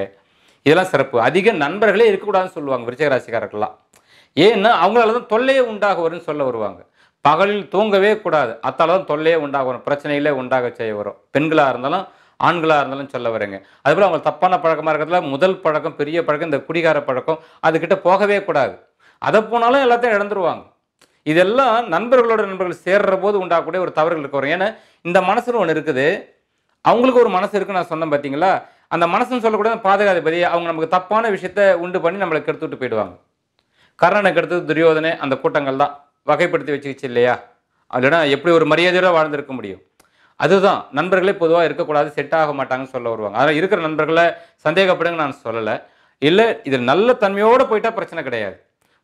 Speaker 1: இதெல்லாம் சிறப்பு அதிக நண்பர்களே இருக்கக்கூடாதுன்னு சொல்லுவாங்க விருச்சிக ராசிக்காரர்கள்லாம் ஏன்னா அவங்களால தான் தொல்லையே உண்டாக வரும்னு சொல்ல வருவாங்க பகலில் தூங்கவே கூடாது அத்தால தான் தொல்லையே உண்டாக வரும் பிரச்சனைகளே உண்டாக செய்ய வரும் பெண்களாக இருந்தாலும் ஆண்களாக இருந்தாலும் சொல்ல வரேங்க அதுபோல் அவங்களுக்கு தப்பான பழக்கமாக இருக்கிறதுல முதல் பழக்கம் பெரிய பழக்கம் இந்த குடிகார பழக்கம் அதுக்கிட்ட போகவே கூடாது அதை போனாலும் எல்லாத்தையும் இழந்துருவாங்க இதெல்லாம் நண்பர்களோட நண்பர்கள் சேர்ற போது உண்டாகக்கூடிய ஒரு தவறுகள் இருக்க வரும் ஏன்னா இந்த மனசு ஒன்று இருக்குது அவங்களுக்கு ஒரு மனசு இருக்குன்னு நான் சொன்னேன் பார்த்தீங்களா அந்த மனசுன்னு சொல்லக்கூடிய பாதுகாதிபதி அவங்க நமக்கு தப்பான விஷயத்த உண்டு பண்ணி நம்மளை கெடுத்துட்டு போயிடுவாங்க கர்ணனுக்கு எடுத்தது துரியோதனை அந்த கூட்டங்கள் தான் வகைப்படுத்தி வச்சுக்கிச்சு இல்லையா அப்படின்னா எப்படி ஒரு மரியாதையோட வாழ்ந்திருக்க முடியும் அதுதான் நண்பர்களே பொதுவாக இருக்கக்கூடாது செட் ஆக மாட்டாங்கன்னு சொல்ல வருவாங்க அதனால் இருக்கிற நண்பர்களை சந்தேகப்படுங்க நான் சொல்லலை இல்லை இது நல்ல தன்மையோடு போயிட்டால் பிரச்சனை கிடையாது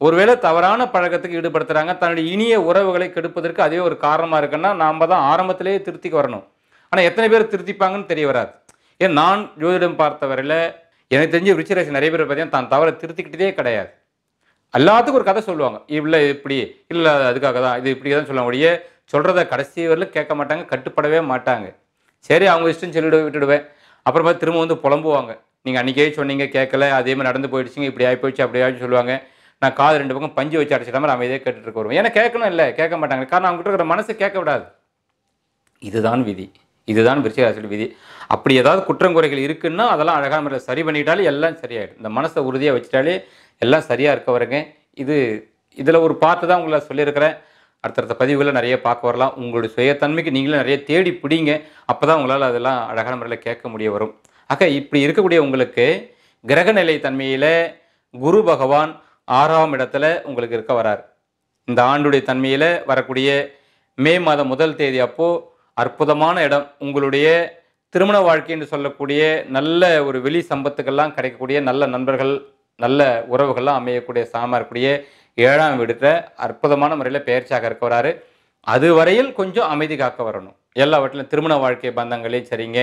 Speaker 1: ஒருவேளை தவறான பழக்கத்துக்கு ஈடுபடுத்துகிறாங்க தன்னுடைய இனிய உறவுகளை கெடுப்பதற்கு அதே ஒரு காரணமாக இருக்குன்னா நாம் தான் ஆரம்பத்திலேயே திருத்திக்கு வரணும் ஆனால் எத்தனை பேர் திருத்திப்பாங்கன்னு தெரிய வராது ஏன் நான் ஜோதிடம் பார்த்தவரையில் எனக்கு தெரிஞ்ச விருச்சிராசி நிறைய பேர் பார்த்தீங்கன்னா தான் தவறை திருத்திக்கிட்டதே கிடையாது எல்லாத்துக்கும் ஒரு கதை சொல்லுவாங்க இல்லை இப்படி இல்லை அதுக்காக தான் இது இப்படி தான் சொல்லுவாங்க ஒழிய சொல்கிறத கடைசி வரையிலும் கேட்க மாட்டாங்க கட்டுப்படவே மாட்டாங்க சரி அவங்க இஷ்டம் சொல்லிவிடு விட்டுடுவேன் அப்புறமா திரும்ப வந்து புலம்புவாங்க நீங்கள் அன்றைக்கே சொன்னீங்க கேட்கல அதே மாதிரி நடந்து போயிடுச்சுங்க இப்படி ஆகி போயிடுச்சு அப்படி ஆகிடுச்சு சொல்லுவாங்க நான் காது ரெண்டு பக்கம் பஞ்சு வச்சு அடைச்சிட்ட மாதிரி அமைதியாக கேட்டுட்டு இருக்க வருவோம் ஏன்னா கேட்கணும் இல்லை கேட்க மாட்டாங்க காரணம் அவங்ககிட்ட இருக்கிற மனசு கேட்க விடாது இதுதான் விதி இதுதான் விருச்சிகராசியோட விதி அப்படி ஏதாவது குற்றம் குறைகள் இருக்குன்னா அதெல்லாம் அழகான முறையில் சரி பண்ணிட்டாலே எல்லாம் சரியாயிடும் இந்த மனசை உறுதியாக வச்சுட்டாலே எல்லாம் சரியாக இருக்க வருங்க இது இதில் ஒரு பார்த்து தான் உங்களை சொல்லியிருக்கிறேன் அடுத்தடுத்த பதிவுகளை நிறைய பார்க்க வரலாம் உங்களுடைய சுயத்தன்மைக்கு நீங்களும் நிறைய தேடி பிடிங்க அப்போ தான் உங்களால் அதெல்லாம் அழகான முறையில் கேட்க முடிய வரும் ஆக இப்படி இருக்கக்கூடிய உங்களுக்கு கிரகநிலை தன்மையில் குரு பகவான் ஆறாம் இடத்துல உங்களுக்கு இருக்க வரார் இந்த ஆண்டுடைய தன்மையில் வரக்கூடிய மே மாதம் முதல் தேதி அப்போது அற்புதமான இடம் உங்களுடைய திருமண வாழ்க்கை என்று சொல்லக்கூடிய நல்ல ஒரு வெளி சம்பத்துக்கெல்லாம் கிடைக்கக்கூடிய நல்ல நண்பர்கள் நல்ல உறவுகள்லாம் அமையக்கூடிய சாம இருக்கக்கூடிய ஏழாம் வீடுல அற்புதமான முறையில் பெயர்ச்சியாக இருக்க வராரு அது வரையில் கொஞ்சம் அமைதி காக்க வரணும் எல்லாவற்றிலும் திருமண வாழ்க்கை பந்தங்களையும் சரிங்க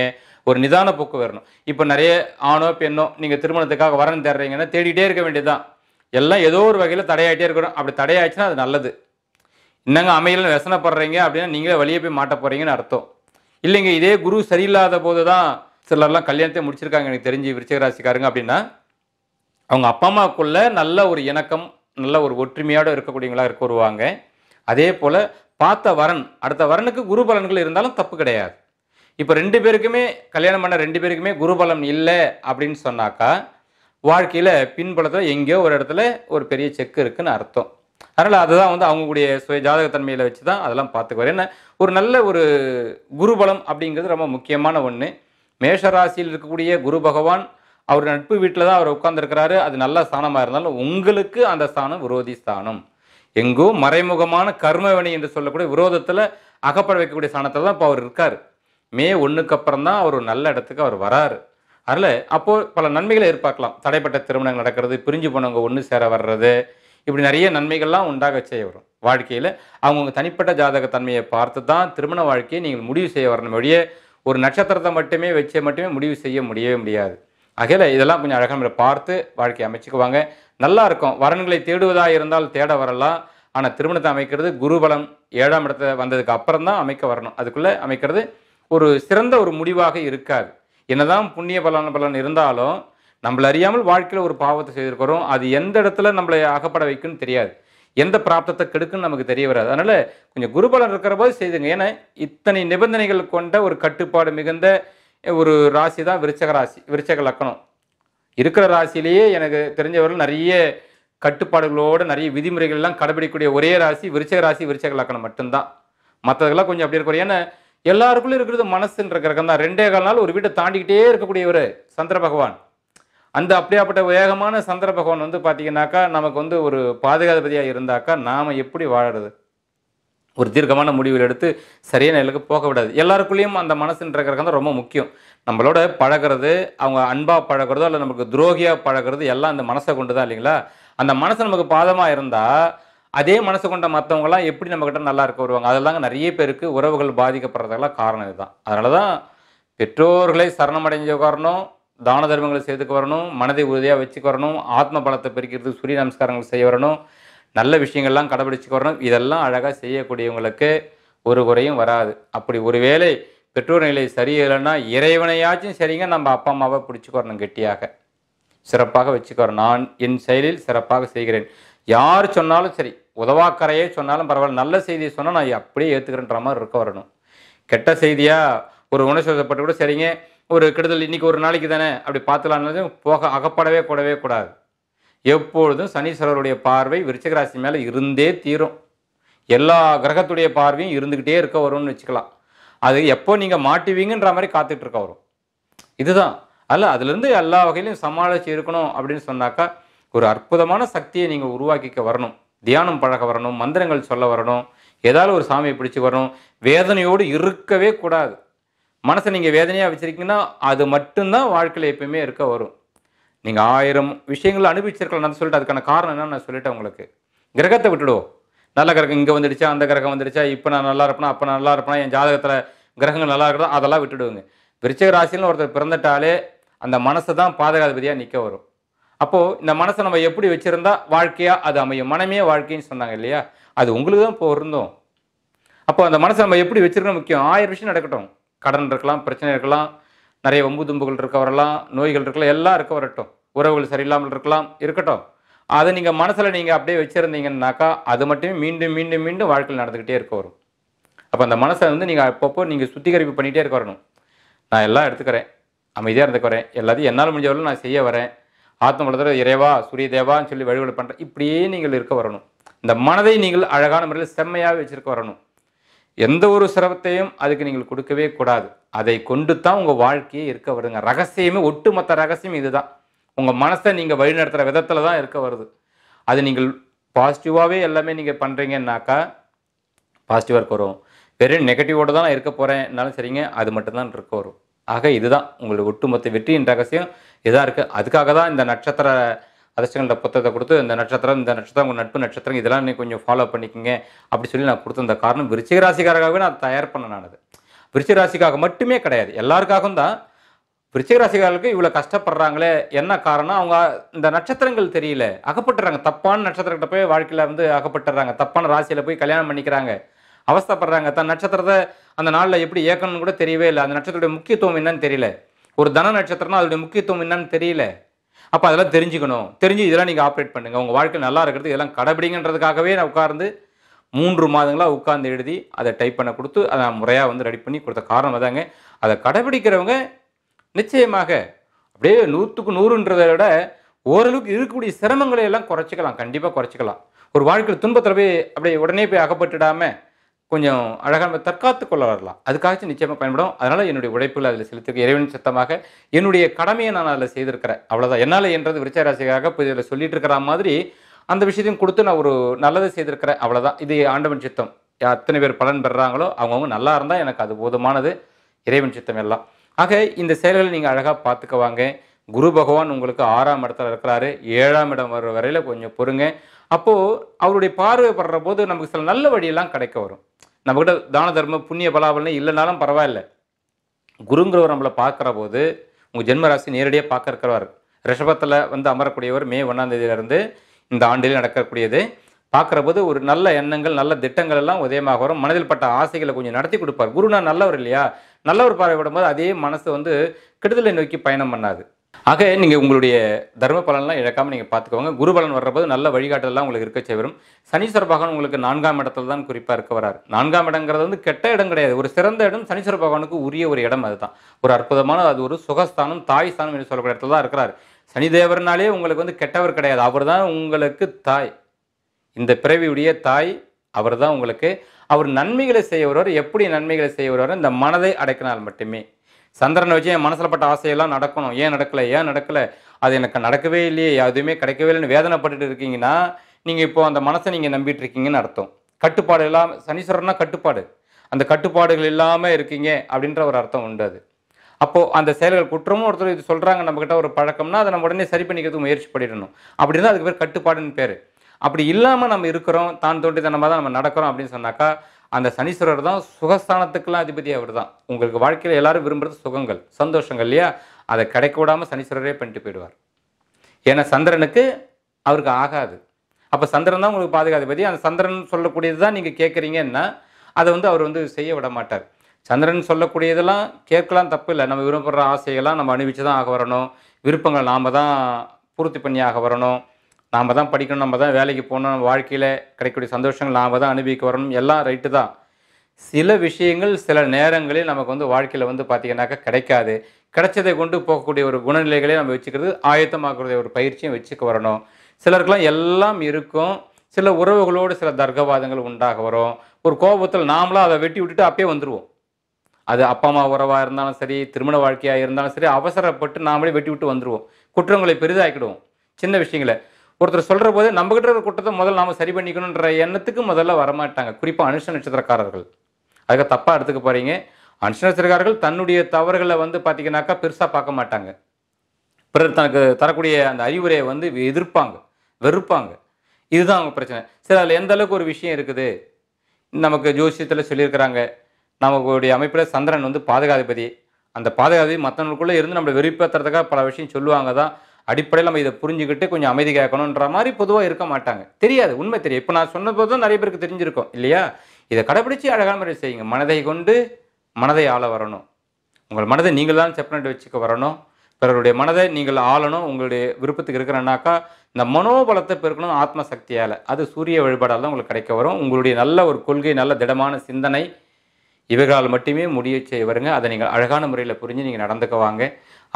Speaker 1: ஒரு நிதான போக்கு வரணும் இப்போ நிறைய ஆணோ பெண்ணோ நீங்கள் திருமணத்துக்காக வரணும் தேடுறீங்கன்னா தேடிட்டே இருக்க வேண்டியதுதான் எல்லாம் ஏதோ ஒரு வகையில் தடையாகிட்டே இருக்கிறோம் அப்படி தடையாச்சுன்னா அது நல்லது என்னங்க அமையல வசனப்படுறீங்க அப்படின்னா நீங்களே வழியே போய் மாட்ட போகிறீங்கன்னு அர்த்தம் இல்லைங்க இதே குரு சரியில்லாத போது தான் சிலர்லாம் கல்யாணத்தை முடிச்சிருக்காங்க எனக்கு தெரிஞ்சு விருச்சிகராசிக்காரங்க அப்படின்னா அவங்க அப்பா அம்மாவுக்குள்ள நல்ல ஒரு இணக்கம் நல்ல ஒரு ஒற்றுமையோடு இருக்கக்கூடியவங்களாக இருக்க வருவாங்க அதே போல் பார்த்த வரன் அடுத்த வரனுக்கு குரு பலன்கள் இருந்தாலும் தப்பு கிடையாது இப்போ ரெண்டு பேருக்குமே கல்யாணம் பண்ண ரெண்டு பேருக்குமே பலன் இல்லை அப்படின்னு சொன்னாக்கா வாழ்க்கையில் பின்புலத்தில் எங்கேயோ ஒரு இடத்துல ஒரு பெரிய செக்கு இருக்குன்னு அர்த்தம் அதனால் அதுதான் வந்து அவங்களுடைய சுய ஜாதகத்தன்மையில் வச்சு தான் அதெல்லாம் பார்த்துக்குவார் ஏன்னா ஒரு நல்ல ஒரு குருபலம் அப்படிங்கிறது ரொம்ப முக்கியமான ஒன்று மேஷராசியில் இருக்கக்கூடிய குரு பகவான் அவர் நட்பு வீட்டில் தான் அவர் உட்கார்ந்துருக்கிறாரு அது நல்ல ஸ்தானமாக இருந்தாலும் உங்களுக்கு அந்த ஸ்தானம் விரோதி ஸ்தானம் எங்கோ மறைமுகமான கர்மவினை என்று சொல்லக்கூடிய விரோதத்தில் அகப்பட வைக்கக்கூடிய ஸ்தானத்தில் தான் இப்போ அவர் இருக்கார் மே ஒன்றுக்கு அப்புறம் தான் அவர் நல்ல இடத்துக்கு அவர் வராரு அதில் அப்போது பல நன்மைகளை எதிர்பார்க்கலாம் தடைப்பட்ட திருமணங்கள் நடக்கிறது பிரிஞ்சு போனவங்க ஒன்று சேர வர்றது இப்படி நிறைய நன்மைகள்லாம் உண்டாக செய்ய வரும் வாழ்க்கையில் அவங்கவுங்க தனிப்பட்ட ஜாதக தன்மையை பார்த்து தான் திருமண வாழ்க்கையை நீங்கள் முடிவு செய்ய வரணும் வழியே ஒரு நட்சத்திரத்தை மட்டுமே வச்சே மட்டுமே முடிவு செய்ய முடியவே முடியாது அகையில் இதெல்லாம் கொஞ்சம் அழகாக நம்ம பார்த்து வாழ்க்கையை அமைச்சுக்குவாங்க நல்லா இருக்கும் வரன்களை தேடுவதாக இருந்தால் தேட வரலாம் ஆனால் திருமணத்தை அமைக்கிறது குருபலம் ஏழாம் இடத்தை வந்ததுக்கு அப்புறம் தான் அமைக்க வரணும் அதுக்குள்ளே அமைக்கிறது ஒரு சிறந்த ஒரு முடிவாக இருக்காது என்னதான் புண்ணிய பலன் பலன் இருந்தாலும் நம்மளை அறியாமல் வாழ்க்கையில் ஒரு பாவத்தை செய்திருக்கிறோம் அது எந்த இடத்துல நம்மளை அகப்பட வைக்கும்னு தெரியாது எந்த பிராப்தத்தை கெடுக்குன்னு நமக்கு தெரிய வராது அதனால் கொஞ்சம் குருபலன் இருக்கிற போது செய்துங்க ஏன்னா இத்தனை நிபந்தனைகள் கொண்ட ஒரு கட்டுப்பாடு மிகுந்த ஒரு ராசி தான் விருச்சக ராசி விருச்சக லக்கணம் இருக்கிற ராசியிலேயே எனக்கு தெரிஞ்சவர்கள் நிறைய கட்டுப்பாடுகளோடு நிறைய விதிமுறைகள்லாம் கடைபிடிக்கக்கூடிய ஒரே ராசி விருச்சக ராசி விருச்சக லக்கணம் மட்டும்தான் மற்றதெல்லாம் கொஞ்சம் அப்படி இருக்கிற ஏன்னா எல்லாருக்குள்ளும் இருக்கிறது மனசுன்ற கிரகம் தான் ரெண்டே கால் நாள் ஒரு வீட்டை தாண்டிக்கிட்டே இருக்கக்கூடியவர் சந்திர பகவான் அந்த அப்படியாப்பட்ட வேகமான சந்திர பகவான் வந்து பார்த்தீங்கன்னாக்கா நமக்கு வந்து ஒரு பாதுகாதிபதியாக இருந்தாக்கா நாம் எப்படி வாழறது ஒரு தீர்க்கமான முடிவில் எடுத்து சரியான நிலைக்கு போக விடாது எல்லாருக்குள்ளேயும் அந்த மனசுன்ற கிரகம் தான் ரொம்ப முக்கியம் நம்மளோட பழகிறது அவங்க அன்பாக பழகிறதோ இல்லை நமக்கு துரோகியாக பழகிறது எல்லாம் அந்த மனசை கொண்டு தான் இல்லைங்களா அந்த மனசு நமக்கு பாதமாக இருந்தால் அதே மனசு கொண்ட மற்றவங்களாம் எப்படி நம்மக்கிட்ட நல்லா இருக்க வருவாங்க அதெல்லாம் நிறைய பேருக்கு உறவுகள் பாதிக்கப்படுறதெல்லாம் காரணம் இதுதான் அதனால தான் பெற்றோர்களை சரணமடைஞ்ச வரணும் தான தர்மங்களை செய்துக்கு வரணும் மனதை உறுதியாக வச்சுக்க வரணும் ஆத்ம பலத்தை பெருக்கிறதுக்கு சூரிய நமஸ்காரங்கள் செய்ய வரணும் நல்ல விஷயங்கள்லாம் கடைபிடிச்சுக்க வரணும் இதெல்லாம் அழகாக செய்யக்கூடியவங்களுக்கு ஒரு குறையும் வராது அப்படி ஒருவேளை பெற்றோர் நிலை சரியில்லைன்னா இறைவனையாச்சும் சரிங்க நம்ம அப்பா அம்மாவை பிடிச்சிக்கிறணும் கெட்டியாக சிறப்பாக வச்சுக்கிறோம் நான் என் செயலில் சிறப்பாக செய்கிறேன் யார் சொன்னாலும் சரி உதவாக்கரையே சொன்னாலும் பரவாயில்ல நல்ல செய்தியை சொன்னால் நான் அப்படியே ஏற்றுக்கிறேன்ற மாதிரி இருக்க வரணும் கெட்ட செய்தியாக ஒரு உணர்ச்சிப்பட்டு கூட சரிங்க ஒரு கெடுதல் இன்றைக்கி ஒரு நாளைக்கு தானே அப்படி பார்த்துலான்னு போக அகப்படவே கூடவே கூடாது எப்பொழுதும் சனீஸ்வரருடைய பார்வை விருச்சகராசி மேலே இருந்தே தீரும் எல்லா கிரகத்துடைய பார்வையும் இருந்துக்கிட்டே இருக்க வரும்னு வச்சுக்கலாம் அது எப்போ நீங்கள் மாட்டுவீங்கன்ற மாதிரி காத்துட்டு இருக்க வரும் இதுதான் அல்ல அதுலேருந்து எல்லா வகையிலையும் சமாளித்து இருக்கணும் அப்படின்னு சொன்னாக்கா ஒரு அற்புதமான சக்தியை நீங்கள் உருவாக்கிக்க வரணும் தியானம் பழக வரணும் மந்திரங்கள் சொல்ல வரணும் ஏதாவது ஒரு சாமியை பிடிச்சி வரணும் வேதனையோடு இருக்கவே கூடாது மனசை நீங்கள் வேதனையாக வச்சுருக்கீங்கன்னா அது மட்டும்தான் வாழ்க்கையில் எப்பயுமே இருக்க வரும் நீங்கள் ஆயிரம் விஷயங்கள் அனுபவிச்சிருக்கலாம் நான் சொல்லிட்டு அதுக்கான காரணம் என்னன்னு நான் சொல்லிட்டேன் உங்களுக்கு கிரகத்தை விட்டுடுவோம் நல்ல கிரகம் இங்கே வந்துடுச்சா அந்த கிரகம் வந்துடுச்சா இப்போ நான் நல்லா இருப்பேனா அப்போ நல்லா இருப்பேனா என் ஜாதகத்தில் கிரகங்கள் நல்லா இருக்கிறதா அதெல்லாம் விட்டுடுவோங்க விருச்சக ராசின்னு ஒருத்தர் பிறந்துட்டாலே அந்த மனசை தான் பாதகாதிபதியாக நிற்க வரும் அப்போ இந்த மனசை நம்ம எப்படி வச்சிருந்தா வாழ்க்கையா அது அமையும் மனமே வாழ்க்கைன்னு சொன்னாங்க இல்லையா அது உங்களுக்கு தான் இருந்தோம் அப்போ அந்த மனசை நம்ம எப்படி வச்சிருக்கணும் முக்கியம் ஆயிரம் விஷயம் நடக்கட்டும் கடன் இருக்கலாம் பிரச்சனை இருக்கலாம் நிறைய ஒம்பு தும்புகள் இருக்க வரலாம் நோய்கள் இருக்கலாம் எல்லாம் இருக்க வரட்டும் உறவுகள் சரியில்லாமல் இருக்கலாம் இருக்கட்டும் அதை நீங்கள் மனசில் நீங்கள் அப்படியே வச்சுருந்தீங்கன்னாக்கா அது மட்டுமே மீண்டும் மீண்டும் மீண்டும் வாழ்க்கையில் நடந்துக்கிட்டே இருக்க வரும் அப்போ அந்த மனசை வந்து நீங்கள் அப்பப்போ நீங்கள் சுத்திகரிப்பு பண்ணிகிட்டே இருக்க வரணும் நான் எல்லாம் எடுத்துக்கிறேன் அமைதியாக இருந்துக்கிறேன் எல்லாத்தையும் என்னால் முடிஞ்ச நான் செய்ய வரேன் ஆத்ம பலத்தில் இறைவா சூரிய தேவான்னு சொல்லி வழிபாடு பண்ணுற இப்படியே நீங்கள் இருக்க வரணும் இந்த மனதை நீங்கள் அழகான முறையில் செம்மையாக வச்சுருக்க வரணும் எந்த ஒரு சிரமத்தையும் அதுக்கு நீங்கள் கொடுக்கவே கூடாது அதை கொண்டு தான் உங்கள் வாழ்க்கையை இருக்க வருங்க ரகசியமே ஒட்டுமொத்த ரகசியம் இதுதான் உங்கள் மனசை நீங்கள் வழிநடத்துகிற விதத்தில் தான் இருக்க வருது அது நீங்கள் பாசிட்டிவாகவே எல்லாமே நீங்கள் பண்ணுறீங்கன்னாக்கா பாசிட்டிவாக இருக்க வரும் வெறும் நெகட்டிவோடு தான் நான் இருக்க போகிறேன்னாலும் சரிங்க அது மட்டும்தான் இருக்க வரும் ஆக இதுதான் உங்களுக்கு ஒட்டுமொத்த வெற்றியின் ரகசியம் இதாக இருக்குது அதுக்காக தான் இந்த நட்சத்திர அதிர்ஷ்டங்கள்ட்ட புத்தகத்தை கொடுத்து இந்த நட்சத்திரம் இந்த நட்சத்திரம் உங்கள் நட்பு நட்சத்திரம் இதெல்லாம் நீ கொஞ்சம் ஃபாலோ பண்ணிக்கோங்க அப்படி சொல்லி நான் கொடுத்த அந்த காரணம் விருச்சிக ராசிக்காரராகவே நான் தயார் பண்ண நான் அது விருச்சிக ராசிக்காக மட்டுமே கிடையாது எல்லாருக்காகவும் தான் விருச்சிக ராசிக்காரர்களுக்கு இவ்வளோ கஷ்டப்படுறாங்களே என்ன காரணம் அவங்க இந்த நட்சத்திரங்கள் தெரியல அகப்பட்டுறாங்க தப்பான நட்சத்திரத்தை போய் வாழ்க்கையில் வந்து அகப்பட்டுறாங்க தப்பான ராசியில் போய் கல்யாணம் பண்ணிக்கிறாங்க அவஸ்தப்படுறாங்க தன் நட்சத்திரத்தை அந்த நாளில் எப்படி இயக்கணும்னு கூட தெரியவே இல்லை அந்த நட்சத்திரத்துடைய முக்கியத்துவம் என்னன்னு தெரியல ஒரு தன நட்சத்திரம்னா அதோடைய முக்கியத்துவம் என்னன்னு தெரியல அப்போ அதெல்லாம் தெரிஞ்சுக்கணும் தெரிஞ்சு இதெல்லாம் நீங்கள் ஆப்ரேட் பண்ணுங்கள் உங்கள் வாழ்க்கை நல்லா இருக்கிறது இதெல்லாம் கடைபிடிங்கன்றதுக்காகவே நான் உட்கார்ந்து மூன்று மாதங்களாக உட்கார்ந்து எழுதி அதை டைப் பண்ண கொடுத்து அதை முறையாக வந்து ரெடி பண்ணி கொடுத்த காரணம் அதாங்க அதை கடைபிடிக்கிறவங்க நிச்சயமாக அப்படியே நூற்றுக்கு நூறுன்றதை விட ஓரளவுக்கு இருக்கக்கூடிய சிரமங்களை எல்லாம் குறைச்சிக்கலாம் கண்டிப்பாக குறைச்சிக்கலாம் ஒரு வாழ்க்கையில் துன்பத்தில் போய் அப்படியே உடனே போய் அகப்பட்டுடாமல் கொஞ்சம் அழகாக தற்காத்து கொள்ள வரலாம் அதுக்காச்சும் நிச்சயமாக பயன்படும் அதனால் என்னுடைய உழைப்புகள் அதில் செலுத்திருக்க இறைவன் சத்தமாக என்னுடைய கடமையை நான் அதில் செய்திருக்கிறேன் அவ்வளோதான் என்னால் என்றது விருச்சராசிக்காக இப்போ இதில் சொல்லிட்டு இருக்கிற மாதிரி அந்த விஷயத்தையும் கொடுத்து நான் ஒரு நல்லதை செய்திருக்கிறேன் அவ்வளோதான் இது ஆண்டவன் சித்தம் அத்தனை பேர் பலன் பெறுறாங்களோ அவங்கவுங்க நல்லா இருந்தால் எனக்கு அது போதுமானது இறைவன் சித்தம் எல்லாம் ஆக இந்த செயல்களை நீங்கள் அழகாக பார்த்துக்குவாங்க குரு பகவான் உங்களுக்கு ஆறாம் இடத்துல இருக்கிறாரு ஏழாம் இடம் வர வரையில் கொஞ்சம் பொறுங்க அப்போது அவருடைய பார்வை படுற போது நமக்கு சில நல்ல வழியெல்லாம் கிடைக்க வரும் நம்மக்கிட்ட தான தர்மம் புண்ணிய பலாபலம் இல்லைனாலும் பரவாயில்ல குருங்கிறவர் நம்மளை பார்க்குற போது உங்கள் ஜென்மராசி நேரடியாக பார்க்க இருக்கிறவர் ரிஷபத்தில் வந்து அமரக்கூடியவர் மே ஒன்றாம் இந்த ஆண்டில் நடக்கக்கூடியது பார்க்குற போது ஒரு நல்ல எண்ணங்கள் நல்ல திட்டங்கள் எல்லாம் உதயமாக வரும் மனதில் பட்ட ஆசைகளை கொஞ்சம் நடத்தி கொடுப்பார் குருனா நல்லவர் இல்லையா நல்லவர் பார்வைப்படும் போது அதே மனசு வந்து கெடுதலை நோக்கி பயணம் பண்ணாது ஆக நீங்கள் உங்களுடைய தர்ம பலன்லாம் இழக்காமல் நீங்கள் பார்த்துக்கோங்க குரு பலன் வர்றபோது நல்ல வழிகாட்டலாம் உங்களுக்கு இருக்க செய்வரும் சனீஸ்வர பகவான் உங்களுக்கு நான்காம் இடத்துல தான் குறிப்பாக இருக்க வரார் நான்காம் இடங்கிறது வந்து கெட்ட இடம் கிடையாது ஒரு சிறந்த இடம் சனீஸ்வர பகவானுக்கு உரிய ஒரு இடம் அதுதான் ஒரு அற்புதமான அது ஒரு சுகஸ்தானம் தாய் ஸ்தானம் என்று சொல்லக்கூடிய இடத்துல தான் இருக்கிறார் சனி தேவர்னாலே உங்களுக்கு வந்து கெட்டவர் கிடையாது அவர் தான் உங்களுக்கு தாய் இந்த பிறவியுடைய தாய் அவர் தான் உங்களுக்கு அவர் நன்மைகளை செய்ய வருவார் எப்படி நன்மைகளை செய்ய வருவார் இந்த மனதை அடைக்கினால் மட்டுமே சந்திரனை வச்சு என் மனசில் பட்ட ஆசையெல்லாம் நடக்கணும் ஏன் நடக்கலை ஏன் நடக்கலை அது எனக்கு நடக்கவே இல்லையே எதுவுமே கிடைக்கவே இல்லைன்னு வேதனைப்பட்டு இருக்கீங்கன்னா நீங்கள் இப்போது அந்த மனசை நீங்கள் நம்பிட்டு இருக்கீங்கன்னு அர்த்தம் கட்டுப்பாடு இல்லாமல் சனீஸ்வரன்னா கட்டுப்பாடு அந்த கட்டுப்பாடுகள் இல்லாமல் இருக்கீங்க அப்படின்ற ஒரு அர்த்தம் உண்டு அது அப்போது அந்த செயல்கள் குற்றமும் ஒருத்தர் இது சொல்கிறாங்க நம்மக்கிட்ட ஒரு பழக்கம்னா அதை நம்ம உடனே சரி பண்ணிக்கிறது முயற்சி பண்ணிடணும் அப்படி இருந்தால் அதுக்கு பேர் கட்டுப்பாடுன்னு பேர் அப்படி இல்லாமல் நம்ம இருக்கிறோம் தான் தோண்டி தனமாக தான் நம்ம நடக்கிறோம் அப்படின்னு சொன்னாக்கா அந்த சனீஸ்வரர் தான் சுகஸ்தானத்துக்கெல்லாம் அதிபதி அவர் தான் உங்களுக்கு வாழ்க்கையில் எல்லாரும் விரும்புகிறது சுகங்கள் சந்தோஷங்கள் இல்லையா அதை கிடைக்க விடாமல் சனீஸ்வரரே பண்ணிட்டு போயிடுவார் ஏன்னா சந்திரனுக்கு அவருக்கு ஆகாது அப்போ சந்திரன் தான் உங்களுக்கு பாதுகாதிபதி அந்த சந்திரன் சொல்லக்கூடியது தான் நீங்கள் கேட்குறீங்கன்னா அதை வந்து அவர் வந்து செய்ய விட மாட்டார் சந்திரன் சொல்லக்கூடியதெல்லாம் கேட்கலாம் தப்பு இல்லை நம்ம விரும்புகிற ஆசைகள்லாம் நம்ம அணிவிச்சு தான் ஆக வரணும் விருப்பங்கள் நாம் தான் பூர்த்தி பண்ணி ஆக வரணும் நாம் தான் படிக்கணும் நம்ம தான் வேலைக்கு போகணும் வாழ்க்கையில் கிடைக்கக்கூடிய சந்தோஷங்கள் நாம் தான் அனுபவிக்க வரணும் எல்லாம் ரைட்டு தான் சில விஷயங்கள் சில நேரங்களில் நமக்கு வந்து வாழ்க்கையில் வந்து பார்த்திங்கனாக்கா கிடைக்காது கிடைச்சதை கொண்டு போகக்கூடிய ஒரு குணநிலைகளை நம்ம வச்சுக்கிறது ஆயத்தமாக்குறத ஒரு பயிற்சியும் வச்சுக்க வரணும் சிலருக்கெல்லாம் எல்லாம் இருக்கும் சில உறவுகளோடு சில தர்க்கவாதங்கள் உண்டாக வரும் ஒரு கோபத்தில் நாமளாக அதை வெட்டி விட்டுட்டு அப்பயே வந்துடுவோம் அது அப்பா அம்மா உறவாக இருந்தாலும் சரி திருமண வாழ்க்கையாக இருந்தாலும் சரி அவசரப்பட்டு நாமளே வெட்டி விட்டு வந்துடுவோம் குற்றங்களை பெரிதாக்கிடுவோம் சின்ன விஷயங்களை ஒருத்தர் சொல்கிற போது நம்மகிட்ட இருக்கிற குற்றத்தை முதல்ல நாம் சரி பண்ணிக்கணுன்ற எண்ணத்துக்கு முதல்ல வரமாட்டாங்க குறிப்பாக அனுஷ நட்சத்திரக்காரர்கள் அதுக்கு தப்பாக எடுத்துக்க போகிறீங்க அனுஷ நட்சத்திரக்காரர்கள் தன்னுடைய தவறுகளை வந்து பார்த்தீங்கன்னாக்கா பெருசாக பார்க்க மாட்டாங்க பிறர் தனக்கு தரக்கூடிய அந்த அறிவுரையை வந்து எதிர்ப்பாங்க வெறுப்பாங்க இதுதான் அவங்க பிரச்சனை சரி அதில் எந்த அளவுக்கு ஒரு விஷயம் இருக்குது நமக்கு ஜோசியத்தில் சொல்லியிருக்கிறாங்க நமக்குடைய அமைப்பில் சந்திரன் வந்து பாதுகாதிபதி அந்த பாதுகாதிபதி மற்றவங்களுக்குள்ளே இருந்து நம்மளை வெறுப்பேற்றுறதுக்காக பல விஷயம் சொல்லுவாங்க தான் அடிப்படையில் நம்ம இதை புரிஞ்சுக்கிட்டு கொஞ்சம் அமைதி கேட்கணுன்ற மாதிரி பொதுவாக இருக்க மாட்டாங்க தெரியாது உண்மை தெரியும் இப்போ நான் சொன்ன போது நிறைய பேருக்கு தெரிஞ்சிருக்கும் இல்லையா இதை கடைப்பிடிச்சு அழகான முறை செய்யுங்க மனதை கொண்டு மனதை ஆள வரணும் உங்கள் மனதை நீங்கள் தான் செப்பரேட் வச்சுக்க வரணும் பிறருடைய மனதை நீங்கள் ஆளணும் உங்களுடைய விருப்பத்துக்கு இருக்கிறனாக்கா இந்த மனோபலத்தை பெருக்கணும் ஆத்ம சக்தியால் அது சூரிய வழிபாடால் தான் உங்களுக்கு கிடைக்க வரும் உங்களுடைய நல்ல ஒரு கொள்கை நல்ல திடமான சிந்தனை இவைகளால் மட்டுமே முடிய செய்ய வருங்க அதை நீங்கள் அழகான முறையில் புரிஞ்சு நீங்கள் நடந்துக்குவாங்க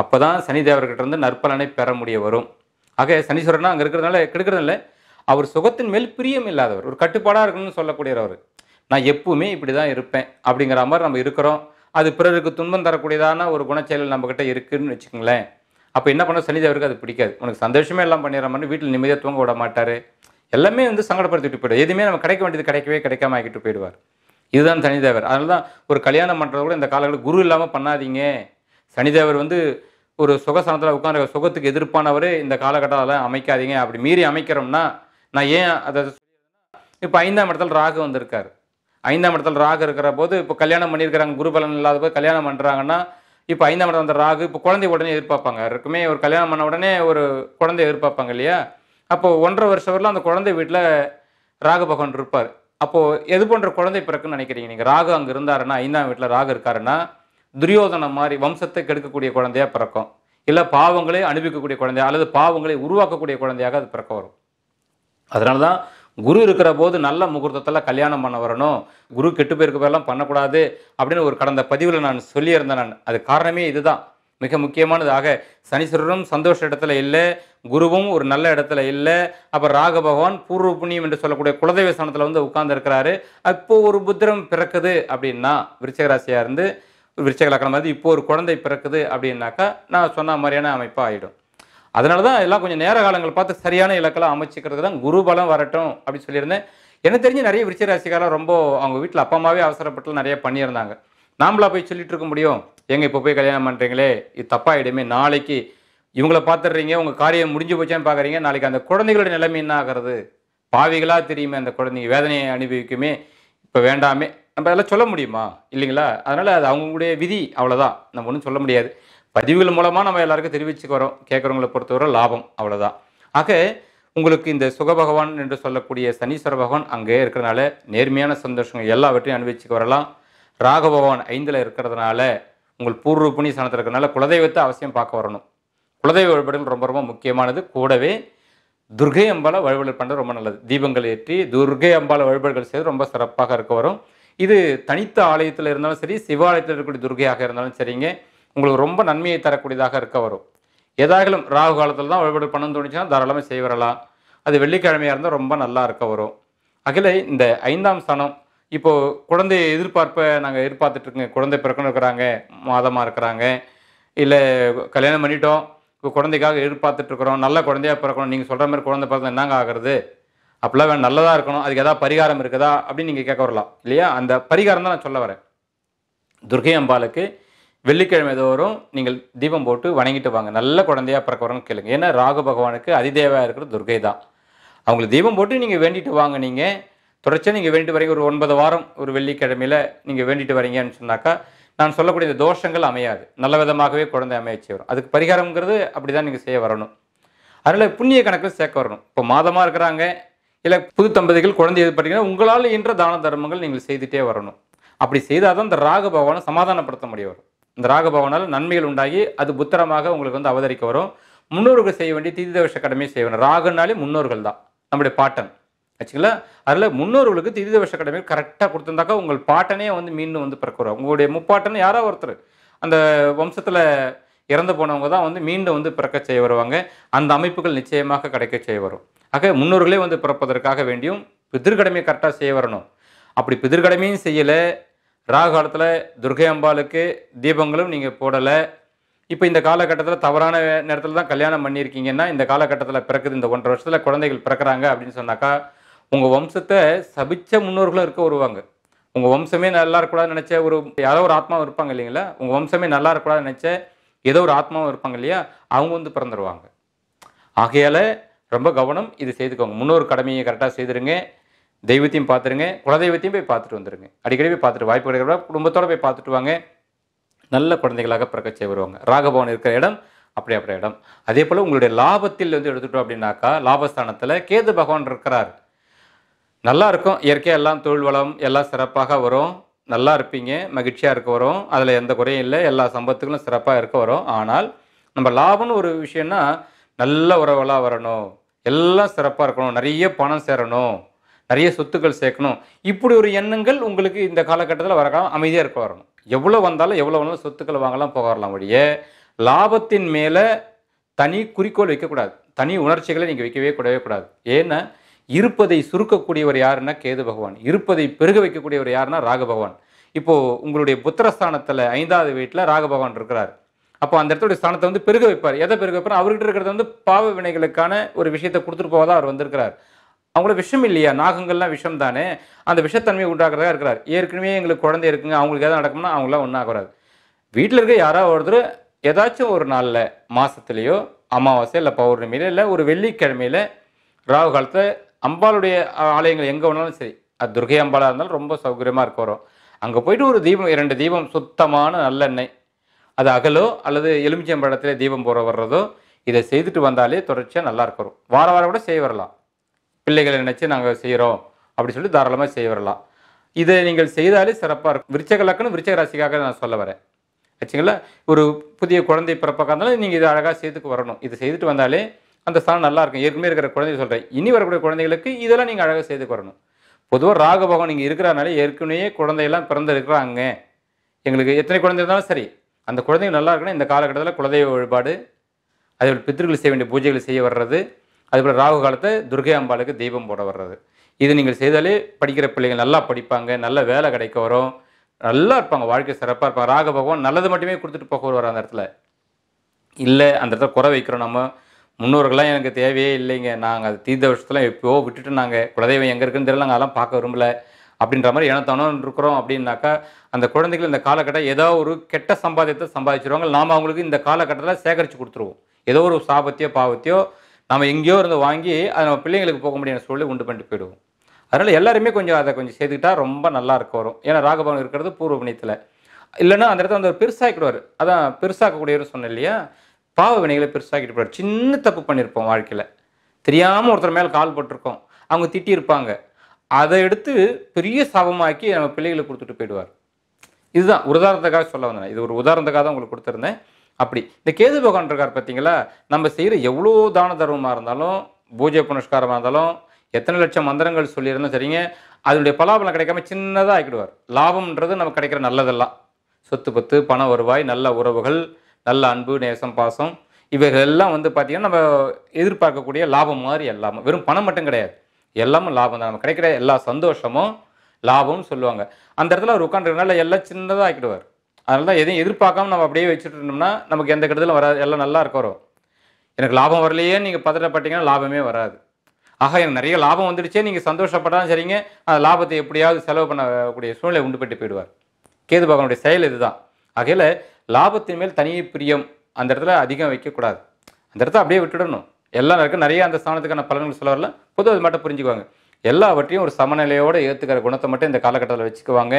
Speaker 1: அப்போ தான் சனி தேவர்கிட்ட இருந்து நற்பலனை பெற முடிய வரும் ஆக சனீஸ்வரனா அங்கே இருக்கிறதுனால கெடுக்கிறதில்ல அவர் சுகத்தின் மேல் பிரியம் இல்லாதவர் ஒரு கட்டுப்பாடாக இருக்கணும்னு சொல்லக்கூடியவர் நான் எப்பவுமே இப்படி தான் இருப்பேன் அப்படிங்கிற மாதிரி நம்ம இருக்கிறோம் அது பிறருக்கு துன்பம் தரக்கூடியதான ஒரு குணச்செயல் நம்மக்கிட்ட இருக்குதுன்னு வச்சுக்கோங்களேன் அப்போ என்ன பண்ண சனிதேவருக்கு அது பிடிக்காது உனக்கு சந்தோஷமே எல்லாம் பண்ணிடுற மாதிரி வீட்டில் நிம்மதியாக தூங்க விட மாட்டார் எல்லாமே வந்து சங்கடப்படுத்திட்டு போயிடுவார் எதுவுமே நம்ம கிடைக்க வேண்டியது கிடைக்கவே கிடைக்காம ஆகிட்டு போயிடுவார் இதுதான் சனிதேவர் அதனால தான் ஒரு கல்யாணம் பண்ணுறது கூட இந்த காலங்களில் குரு இல்லாமல் பண்ணாதீங்க சனிதேவர் வந்து ஒரு சுகசனத்தில் உட்கார சுகத்துக்கு எதிர்ப்பானவரே இந்த காலகட்டத்தில் அமைக்காதீங்க அப்படி மீறி அமைக்கிறோம்னா நான் ஏன் அதை இப்போ ஐந்தாம் இடத்துல ராகு வந்திருக்கார் ஐந்தாம் இடத்துல ராகு இருக்கிற போது இப்போ கல்யாணம் பண்ணியிருக்கிறாங்க குரு பலன் இல்லாத போது கல்யாணம் பண்ணுறாங்கன்னா இப்போ ஐந்தாம் இடம் அந்த ராகு இப்போ குழந்தை உடனே எதிர்பார்ப்பாங்க இருக்குமே ஒரு கல்யாணம் பண்ண உடனே ஒரு குழந்தை எதிர்பார்ப்பாங்க இல்லையா அப்போது ஒன்றரை வருஷம் வரலாம் அந்த குழந்தை வீட்டில் ராகு பகவான் இருப்பார் அப்போது எது போன்ற குழந்தை பிறக்குன்னு நினைக்கிறீங்க நீங்கள் ராகு அங்கே இருந்தாருன்னா ஐந்தாம் வீட்டில் ராகு இருக்காருன்னா துரியோதனம் மாதிரி வம்சத்தை கெடுக்கக்கூடிய குழந்தையா பிறக்கும் இல்லை பாவங்களை அனுபவிக்கக்கூடிய குழந்தையா அல்லது பாவங்களை உருவாக்கக்கூடிய குழந்தையாக அது பிறக்க வரும் அதனால தான் குரு இருக்கிற போது நல்ல முகூர்த்தத்தில் கல்யாணம் பண்ண வரணும் குரு கெட்டு போயிருக்க பேரெல்லாம் பண்ணக்கூடாது அப்படின்னு ஒரு கடந்த பதிவில் நான் சொல்லியிருந்தேன் நான் அது காரணமே இதுதான் மிக முக்கியமானது ஆக சனீஸ்வரரும் சந்தோஷ இடத்துல இல்லை குருவும் ஒரு நல்ல இடத்துல இல்லை அப்போ ராக பகவான் பூர்வ புண்ணியம் என்று சொல்லக்கூடிய குலதெய்வ ஸ்தானத்தில் வந்து உட்கார்ந்துருக்கிறாரு அப்போது ஒரு புத்திரம் பிறக்குது அப்படின்னா விருச்சகராசியாக இருந்து விருச்சகலக்கணம் லக்கணம் வந்து இப்போ ஒரு குழந்தை பிறக்குது அப்படின்னாக்கா நான் சொன்ன மாதிரியான அமைப்பாக ஆகிடும் அதனால தான் எல்லாம் கொஞ்சம் நேர காலங்கள் பார்த்து சரியான இலக்கெல்லாம் அமைச்சிக்கிறது தான் குரு பலம் வரட்டும் அப்படின்னு சொல்லியிருந்தேன் எனக்கு தெரிஞ்சு நிறைய விருச்ச ராசிக்காரன் ரொம்ப அவங்க வீட்டில் அப்பா அம்மாவே அவசரப்பட்டு நிறைய பண்ணியிருந்தாங்க நாமளாக போய் சொல்லிட்டு இருக்க முடியும் எங்கே இப்போ போய் கல்யாணம் பண்ணுறீங்களே இது தப்பாகிடுமே நாளைக்கு இவங்களை பார்த்துடுறீங்க உங்கள் காரியம் முடிஞ்சு போச்சான்னு பார்க்குறீங்க நாளைக்கு அந்த குழந்தைகளோட நிலைமை என்ன ஆகிறது பாவிகளாக தெரியுமே அந்த குழந்தைங்க வேதனையை அனுபவிக்குமே இப்போ வேண்டாமே நம்ம அதெல்லாம் சொல்ல முடியுமா இல்லைங்களா அதனால் அது அவங்களுடைய விதி அவ்வளோதான் நம்ம ஒன்றும் சொல்ல முடியாது பதிவுகள் மூலமாக நம்ம எல்லாருக்கும் தெரிவிச்சுக்கிறோம் கேட்குறவங்களை பொறுத்தவரை லாபம் அவ்வளோதான் ஆக உங்களுக்கு இந்த சுக பகவான் என்று சொல்லக்கூடிய சனீஸ்வர பகவான் அங்கே இருக்கிறனால நேர்மையான சந்தோஷங்கள் எல்லாவற்றையும் அனுபவிச்சுக்கு வரலாம் ராக பகவான் ஐந்தில் இருக்கிறதுனால உங்கள் பூர்வ புனி ஸ்தானத்தில் இருக்கிறனால குலதெய்வத்தை அவசியம் பார்க்க வரணும் குலதெய்வ வழிபாடுகள் ரொம்ப ரொம்ப முக்கியமானது கூடவே துர்கை அம்பால வழிபாடு பண்ணுறது ரொம்ப நல்லது தீபங்கள் ஏற்றி துர்கை அம்பால வழிபாடுகள் செய்து ரொம்ப சிறப்பாக இருக்க வரும் இது தனித்த ஆலயத்தில் இருந்தாலும் சரி சிவாலயத்தில் இருக்கக்கூடிய துர்கையாக இருந்தாலும் சரிங்க உங்களுக்கு ரொம்ப நன்மையை தரக்கூடியதாக இருக்க வரும் ஏதாகலும் ராகு காலத்தில் தான் வழிபாடு பணம் தோணுச்சுன்னா தாராளமாக செய்ய வரலாம் அது வெள்ளிக்கிழமையாக இருந்தால் ரொம்ப நல்லா இருக்க வரும் அகில இந்த ஐந்தாம் ஸ்தானம் இப்போது குழந்தை எதிர்பார்ப்பை நாங்கள் எதிர்பார்த்துட்ருக்கோங்க குழந்தை பிறக்கணும் இருக்கிறாங்க மாதமாக இருக்கிறாங்க இல்லை கல்யாணம் பண்ணிட்டோம் இப்போ குழந்தைக்காக எதிர்பார்த்துட்ருக்குறோம் நல்ல குழந்தையாக பிறக்கணும் நீங்கள் சொல்கிற மாதிரி குழந்தை பிறந்தால் என்னங்க ஆகிறது அப்படிலாம் நல்லதாக இருக்கணும் அதுக்கு எதாவது பரிகாரம் இருக்குதா அப்படின்னு நீங்கள் கேட்க வரலாம் இல்லையா அந்த பரிகாரம் தான் நான் சொல்ல வரேன் துர்கை அம்பாளுக்கு வெள்ளிக்கிழமை தோறும் நீங்கள் தீபம் போட்டு வணங்கிட்டு வாங்க நல்ல குழந்தையாக வரணும்னு கேளுங்க ஏன்னா ராகு பகவானுக்கு அதிதேவாக இருக்கிற துர்கை தான் அவங்களுக்கு தீபம் போட்டு நீங்கள் வேண்டிட்டு வாங்க நீங்கள் தொடர்ச்சியாக நீங்கள் வேண்டிட்டு வரீங்க ஒரு ஒன்பது வாரம் ஒரு வெள்ளிக்கிழமையில் நீங்கள் வேண்டிட்டு வரீங்கன்னு சொன்னாக்கா நான் சொல்லக்கூடிய இந்த தோஷங்கள் அமையாது நல்ல விதமாகவே குழந்தை அமையச்சு வரும் அதுக்கு பரிகாரங்கிறது அப்படி தான் நீங்கள் செய்ய வரணும் அதனால் புண்ணிய கணக்கில் சேர்க்க வரணும் இப்போ மாதமாக இருக்கிறாங்க இல்லை புது தம்பதிகள் குழந்தை பார்த்தீங்கன்னா உங்களால் என்ற தான தர்மங்கள் நீங்கள் செய்துட்டே வரணும் அப்படி செய்தால் தான் இந்த ராக பகவானை சமாதானப்படுத்த முடியும் இந்த ராக பகவானால் நன்மைகள் உண்டாகி அது புத்திரமாக உங்களுக்கு வந்து அவதரிக்க வரும் முன்னோர்கள் செய்ய வேண்டிய தோஷ கடமையை செய்ய வேணும் ராகுனாலே முன்னோர்கள் தான் நம்முடைய பாட்டன் ஆச்சுங்களா அதில் முன்னோர்களுக்கு தோஷ கடமைகள் கரெக்டாக கொடுத்துருந்தாக்கா உங்கள் பாட்டனே வந்து மீண்டும் வந்து பிறக்குறோம் உங்களுடைய முப்பாட்டன் யாரோ ஒருத்தர் அந்த வம்சத்தில் இறந்து போனவங்க தான் வந்து மீண்டும் வந்து பிறக்க செய்ய வருவாங்க அந்த அமைப்புகள் நிச்சயமாக கிடைக்க செய்ய வரும் ஆக முன்னோர்களே வந்து பிறப்பதற்காக வேண்டியும் பிதிர்கடமையை கரெக்டாக செய்ய வரணும் அப்படி பிதிர்கடமையும் செய்யலை ராகு காலத்தில் துர்கை அம்பாளுக்கு தீபங்களும் நீங்கள் போடலை இப்போ இந்த காலகட்டத்தில் தவறான நேரத்தில் தான் கல்யாணம் பண்ணியிருக்கீங்கன்னா இந்த காலகட்டத்தில் பிறக்குது இந்த ஒன்றரை வருஷத்தில் குழந்தைகள் பிறக்கிறாங்க அப்படின்னு சொன்னாக்கா உங்கள் வம்சத்தை சபிச்ச முன்னோர்களும் இருக்க வருவாங்க உங்கள் வம்சமே நல்லா இருக்கக்கூடாதுன்னு நினச்ச ஒரு யாரோ ஒரு ஆத்மாவும் இருப்பாங்க இல்லைங்களா உங்கள் வம்சமே நல்லா இருக்கக்கூடாதுன்னு நினச்ச ஏதோ ஒரு ஆத்மாவும் இருப்பாங்க இல்லையா அவங்க வந்து பிறந்துருவாங்க ஆகையால் ரொம்ப கவனம் இது செய்துக்கோங்க முன்னோர் கடமையை கரெக்டாக செய்திருங்க தெய்வத்தையும் பார்த்துருங்க குலதெய்வத்தையும் போய் பார்த்துட்டு வந்துருங்க அடிக்கடி போய் பார்த்துட்டு வாய்ப்பு கிடைக்கிறப்ப குடும்பத்தோடு போய் பார்த்துட்டு வாங்க நல்ல குழந்தைகளாக பிறக்க செய்ய வருவாங்க ராகபவன் இருக்கிற இடம் அப்படி அப்படி இடம் அதே போல் உங்களுடைய லாபத்தில் வந்து எடுத்துட்டோம் அப்படின்னாக்கா லாபஸ்தானத்தில் கேது பகவான் இருக்கிறார் நல்லா இருக்கும் இயற்கையாக எல்லாம் தொழில் வளம் எல்லாம் சிறப்பாக வரும் நல்லா இருப்பீங்க மகிழ்ச்சியாக இருக்க வரும் அதில் எந்த குறையும் இல்லை எல்லா சம்பத்துகளும் சிறப்பாக இருக்க வரும் ஆனால் நம்ம லாபம்னு ஒரு விஷயம்னா நல்ல உறவலாக வரணும் எல்லாம் சிறப்பாக இருக்கணும் நிறைய பணம் சேரணும் நிறைய சொத்துக்கள் சேர்க்கணும் இப்படி ஒரு எண்ணங்கள் உங்களுக்கு இந்த காலகட்டத்தில் வரக்கலாம் அமைதியாக இருக்க வரணும் எவ்வளோ வந்தாலும் எவ்வளோ வந்தாலும் சொத்துக்கள் வாங்கலாம் வரலாம் ஒழிய லாபத்தின் மேலே தனி குறிக்கோள் வைக்கக்கூடாது தனி உணர்ச்சிகளை நீங்கள் வைக்கவே கூடவே கூடாது ஏன்னா இருப்பதை சுருக்கக்கூடியவர் யாருன்னா கேது பகவான் இருப்பதை பெருக வைக்கக்கூடியவர் யாருன்னா ராக பகவான் இப்போது உங்களுடைய புத்திரஸ்தானத்தில் ஐந்தாவது வீட்டில் ராக பகவான் இருக்கிறார் அப்போ அந்த இடத்துடைய ஸ்தானத்தை வந்து பெருக வைப்பார் எதை பெருக வைப்பார் அவர்கிட்ட இருக்கிறது வந்து பாவ வினைகளுக்கான ஒரு விஷயத்தை கொடுத்துட்டு போவதா அவர் வந்திருக்கிறார் அவங்கள விஷம் இல்லையா நாகங்கள்லாம் விஷம் தானே அந்த விஷத்தன்மையை உண்டாக்குறதா இருக்கிறார் ஏற்கனவே எங்களுக்கு குழந்தை இருக்குங்க அவங்களுக்கு எதாவது நடக்கும்னா அவங்களாம் ஒன்றாகிறாது வீட்டில் இருக்க யாராவது ஒருத்தர் ஏதாச்சும் ஒரு நாளில் மாதத்துலேயோ அமாவாசை இல்லை பௌர்ணமியில இல்லை ஒரு வெள்ளிக்கிழமையில் ராகு காலத்தில் அம்பாளுடைய ஆலயங்கள் எங்கே வேணாலும் சரி அது துர்கை அம்பாலாக இருந்தாலும் ரொம்ப சௌகரியமாக இருக்க வரும் அங்கே போயிட்டு ஒரு தீபம் இரண்டு தீபம் சுத்தமான நல்லெண்ணெய் அது அகலோ அல்லது எலுமிச்சம்பழத்தில் தீபம் போற வர்றதோ இதை செய்துட்டு வந்தாலே தொடர்ச்சியாக நல்லா இருக்கும் வார வாரம் கூட செய்ய வரலாம் பிள்ளைகளை நினச்சி நாங்கள் செய்கிறோம் அப்படின்னு சொல்லி தாராளமாக செய்ய வரலாம் இதை நீங்கள் செய்தாலே சிறப்பாக இருக்கும் விருச்சகலக்குன்னு விருச்சக ராசிக்காக நான் சொல்ல வரேன் ஆச்சுங்களா ஒரு புதிய குழந்தை பிறப்பாக இருந்தாலும் நீங்கள் இதை அழகாக செய்துக்கு வரணும் இதை செய்துட்டு வந்தாலே அந்த ஸ்தானம் நல்லா இருக்கும் ஏற்கனவே இருக்கிற குழந்தை சொல்கிறேன் இனி வரக்கூடிய குழந்தைகளுக்கு இதெல்லாம் நீங்கள் அழகாக செய்துக்கு வரணும் பொதுவாக ராகபோகம் நீங்கள் இருக்கிறனால ஏற்கனவே குழந்தையெல்லாம் பிறந்திருக்கிறாங்க எங்களுக்கு எத்தனை குழந்தை இருந்தாலும் சரி அந்த குழந்தைங்க நல்லா இருக்குன்னா இந்த காலகட்டத்தில் குலதெய்வ வழிபாடு அதேபோல் பித்திருக்கள் செய்ய வேண்டிய பூஜைகள் செய்ய வர்றது அதுபோல் ராகு காலத்தை துர்கை அம்பாளுக்கு தெய்வம் போட வர்றது இது நீங்கள் செய்தாலே படிக்கிற பிள்ளைகள் நல்லா படிப்பாங்க நல்ல வேலை கிடைக்க வரும் நல்லா இருப்பாங்க வாழ்க்கை சிறப்பாக இருப்பாங்க ராக பகவான் நல்லது மட்டுமே கொடுத்துட்டு போக வருவார் அந்த இடத்துல இல்லை அந்த இடத்துல குறை வைக்கிறோம் நம்ம முன்னோர்கள்லாம் எனக்கு தேவையே இல்லைங்க நாங்கள் அது தீர்த்த வருஷத்துலாம் எப்போயோ விட்டுட்டு நாங்கள் குலதெய்வம் எங்கே இருக்குன்னு தெரியல நாங்கள் அதெல்லாம் பார்க்க விரும்பலை அப்படின்ற மாதிரி ஏனத்தானோன்னு இருக்கிறோம் அப்படின்னாக்கா அந்த குழந்தைகள் இந்த காலகட்டம் ஏதோ ஒரு கெட்ட சம்பாதியத்தை சம்பாதிச்சிருவாங்க நாம் அவங்களுக்கு இந்த காலகட்டத்தில் சேகரித்து கொடுத்துருவோம் ஏதோ ஒரு சாபத்தையோ பாவத்தையோ நம்ம எங்கேயோ இருந்து வாங்கி அதை நம்ம பிள்ளைங்களுக்கு போக முடியாத சூழலை உண்டு பண்ணிட்டு போயிடுவோம் அதனால் எல்லாருமே கொஞ்சம் அதை கொஞ்சம் செய்துக்கிட்டால் ரொம்ப நல்லா இருக்க வரும் ஏன்னா ராகபவன் இருக்கிறது பூர்வ புண்ணியத்தில் இல்லைன்னா அந்த இடத்துல வந்து பெருசாகிடுவார் அதான் பெருசாக்கக்கூடியவர் சொன்னேன் இல்லையா பாவ வினைகளை பெருசாக்கிட்டு போயிடுவார் சின்ன தப்பு பண்ணியிருப்போம் வாழ்க்கையில் தெரியாமல் ஒருத்தர் மேலே கால் போட்டிருக்கோம் அவங்க திட்டியிருப்பாங்க அதை எடுத்து பெரிய சாபமாக்கி நம்ம பிள்ளைகளுக்கு கொடுத்துட்டு போயிடுவார் இதுதான் உதாரணத்துக்காக சொல்ல வந்தேன் இது ஒரு உதாரணத்துக்காக தான் உங்களுக்கு கொடுத்துருந்தேன் அப்படி இந்த கேது பகவான் இருக்கார் பார்த்தீங்களா நம்ம செய்கிற எவ்வளோ தான தர்மமாக இருந்தாலும் பூஜை புனஸ்காரமாக இருந்தாலும் எத்தனை லட்சம் மந்திரங்கள் சொல்லியிருந்தோம் சரிங்க அதனுடைய பலாபலம் கிடைக்காம சின்னதாக ஆக்கிடுவார் லாபம்ன்றது நம்ம கிடைக்கிற நல்லதெல்லாம் சொத்து பத்து பண வருவாய் நல்ல உறவுகள் நல்ல அன்பு நேசம் பாசம் இவைகள் எல்லாம் வந்து பார்த்திங்கன்னா நம்ம எதிர்பார்க்கக்கூடிய லாபம் மாதிரி எல்லாமே வெறும் பணம் மட்டும் கிடையாது எல்லாமும் லாபம் தான் நம்ம கிடைக்கிற எல்லா சந்தோஷமும் லாபம்னு சொல்லுவாங்க அந்த இடத்துல அவர் உட்காந்துருக்கனால எல்லாம் சின்னதாக ஆக்கிடுவார் அதனால தான் எதையும் எதிர்பார்க்காம நம்ம அப்படியே வச்சுட்டு இருந்தோம்னா நமக்கு எந்த கெடுதலும் வராது எல்லாம் நல்லா இருக்க வரும் எனக்கு லாபம் வரலையே நீங்கள் பதட்டப்பட்டீங்கன்னா லாபமே வராது ஆக எனக்கு நிறைய லாபம் வந்துடுச்சே நீங்கள் சந்தோஷப்பட்டாலும் சரிங்க அந்த லாபத்தை எப்படியாவது செலவு பண்ணக்கூடிய சூழ்நிலை உண்டு பெற்று போயிடுவார் கேது பகவானுடைய செயல் இதுதான் ஆகையில் லாபத்தின் மேல் தனி பிரியம் அந்த இடத்துல அதிகம் வைக்கக்கூடாது அந்த இடத்த அப்படியே விட்டுடணும் எல்லாம் இருக்குது நிறைய அந்த ஸ்தானத்துக்கான பலன்கள் சொல்ல வரல பொதுவாக அது மட்டும் புரிஞ்சுக்குவாங்க எல்லாவற்றையும் ஒரு சமநிலையோடு ஏற்றுக்கிற குணத்தை மட்டும் இந்த காலகட்டத்தில் வச்சுக்குவாங்க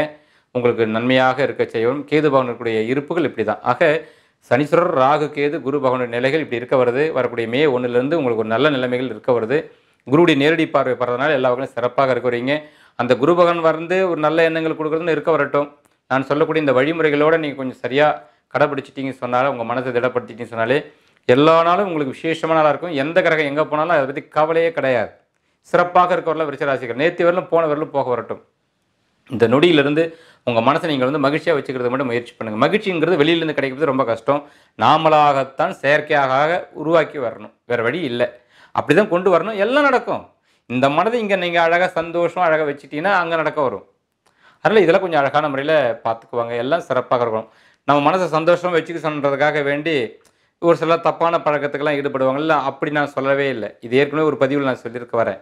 Speaker 1: உங்களுக்கு நன்மையாக இருக்க செய்வோம் கேது பவனுக்குடைய இருப்புகள் இப்படி தான் ஆக சனீஸ்வரர் ராகு கேது குரு பகவனுடைய நிலைகள் இப்படி இருக்க வருது வரக்கூடிய மே ஒன்றுலேருந்து உங்களுக்கு ஒரு நல்ல நிலைமைகள் இருக்க வருது குருடைய நேரடி பார்வை படுறதுனால எல்லா வகையிலும் சிறப்பாக இருக்க வரீங்க அந்த குரு பகவான் வந்து ஒரு நல்ல எண்ணங்கள் கொடுக்குறதுன்னு இருக்க வரட்டும் நான் சொல்லக்கூடிய இந்த வழிமுறைகளோடு நீங்கள் கொஞ்சம் சரியாக கடைப்பிடிச்சிட்டிங்கன்னு சொன்னாலே உங்கள் மனதை திடப்படுத்திட்டிங்கன்னு சொன்னாலே எல்லா நாளும் உங்களுக்கு விசேஷமான நாளாக இருக்கும் எந்த கிரகம் எங்கே போனாலும் அதை பற்றி கவலையே கிடையாது சிறப்பாக இருக்கிறவரில் விருச்சராசிகள் நேற்று வரலும் போன வரலும் போக வரட்டும் இந்த நொடியிலிருந்து உங்கள் மனசை நீங்கள் வந்து மகிழ்ச்சியாக வச்சுக்கிறது மட்டும் முயற்சி பண்ணுங்கள் மகிழ்ச்சிங்கிறது வெளியிலேருந்து கிடைக்கிறது ரொம்ப கஷ்டம் நாமளாகத்தான் செயற்கையாக உருவாக்கி வரணும் வேறு வழி இல்லை அப்படி தான் கொண்டு வரணும் எல்லாம் நடக்கும் இந்த மனதை இங்கே நீங்கள் அழகாக சந்தோஷம் அழகாக வச்சுட்டீங்கன்னா அங்கே நடக்க வரும் அதனால் இதெல்லாம் கொஞ்சம் அழகான முறையில் பார்த்துக்குவாங்க எல்லாம் சிறப்பாக இருக்கணும் நம்ம மனசை சந்தோஷமாக வச்சுக்க சொன்னதுக்காக வேண்டி ஒரு சில தப்பான பழக்கத்துக்கெல்லாம் ஈடுபடுவாங்கல்ல அப்படி நான் சொல்லவே இல்லை இது ஏற்கனவே ஒரு பதிவில் நான் சொல்லியிருக்க வரேன்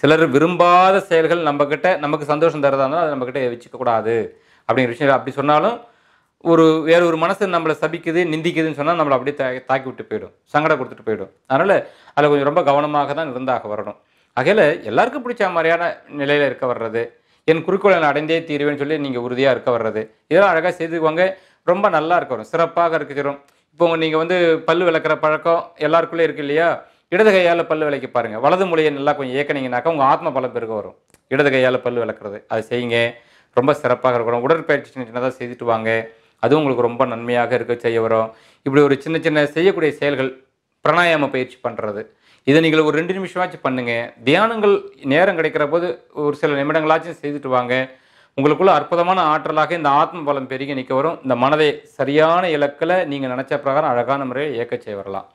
Speaker 1: சிலர் விரும்பாத செயல்கள் நம்மக்கிட்ட நமக்கு சந்தோஷம் தரதா இருந்தாலும் அதை நம்மக்கிட்ட வச்சுக்கக்கூடாது அப்படிங்கிற விஷயம் அப்படி சொன்னாலும் ஒரு வேற ஒரு மனசு நம்மளை சபிக்குது நிந்திக்குதுன்னு சொன்னால் நம்மளை அப்படியே தாக்கி விட்டு போயிடும் சங்கடம் கொடுத்துட்டு போயிடும் அதனால் அதில் கொஞ்சம் ரொம்ப கவனமாக தான் இருந்தாக வரணும் அகையில் எல்லாருக்கும் பிடிச்ச மாதிரியான நிலையில் இருக்க வர்றது என் குறிக்கோளை நான் அடைந்தே தீருவேன்னு சொல்லி நீங்கள் உறுதியாக இருக்க வர்றது இதெல்லாம் அழகாக செய்துக்குவாங்க ரொம்ப நல்லா இருக்க வரும் சிறப்பாக இருக்கிறோம் இப்போ நீங்கள் வந்து பல் விளக்குற பழக்கம் எல்லாருக்குள்ளே இருக்கு இல்லையா இடது கையால் பல் விளக்கி பாருங்கள் வலது மூலையை நல்லா கொஞ்சம் இயக்கினீங்கனாக்கா உங்கள் ஆத்ம பலம் பெருக வரும் இடது கையால் பல் விளக்குறது அது செய்யுங்க ரொம்ப சிறப்பாக இருக்கிறோம் உடற்பயிற்சி சின்ன சின்னதாக செய்துட்டு வாங்க அதுவும் உங்களுக்கு ரொம்ப நன்மையாக இருக்க செய்ய வரும் இப்படி ஒரு சின்ன சின்ன செய்யக்கூடிய செயல்கள் பிராணாயாம பயிற்சி பண்ணுறது இதை நீங்கள் ஒரு ரெண்டு நிமிஷமாச்சும் பண்ணுங்கள் தியானங்கள் நேரம் கிடைக்கிற போது ஒரு சில நிமிடங்களாச்சும் செய்துட்டு வாங்க உங்களுக்குள்ள அற்புதமான ஆற்றலாக இந்த ஆத்ம பலம் பெருகி நிற்க வரும் இந்த மனதை சரியான இலக்கில் நீங்கள் நினச்ச பிரகாரம் அழகான முறையில் இயக்க செய்ய வரலாம்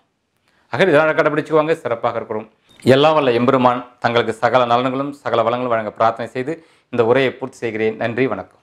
Speaker 1: ஆக இதனால் கடைபிடிச்சுக்குவாங்க சிறப்பாக இருக்கிறோம் எல்லாம் வல்ல எம்பெருமான் தங்களுக்கு சகல நலன்களும் சகல வளங்களும் வழங்க பிரார்த்தனை செய்து இந்த உரையை பூர்த்தி செய்கிறேன் நன்றி வணக்கம்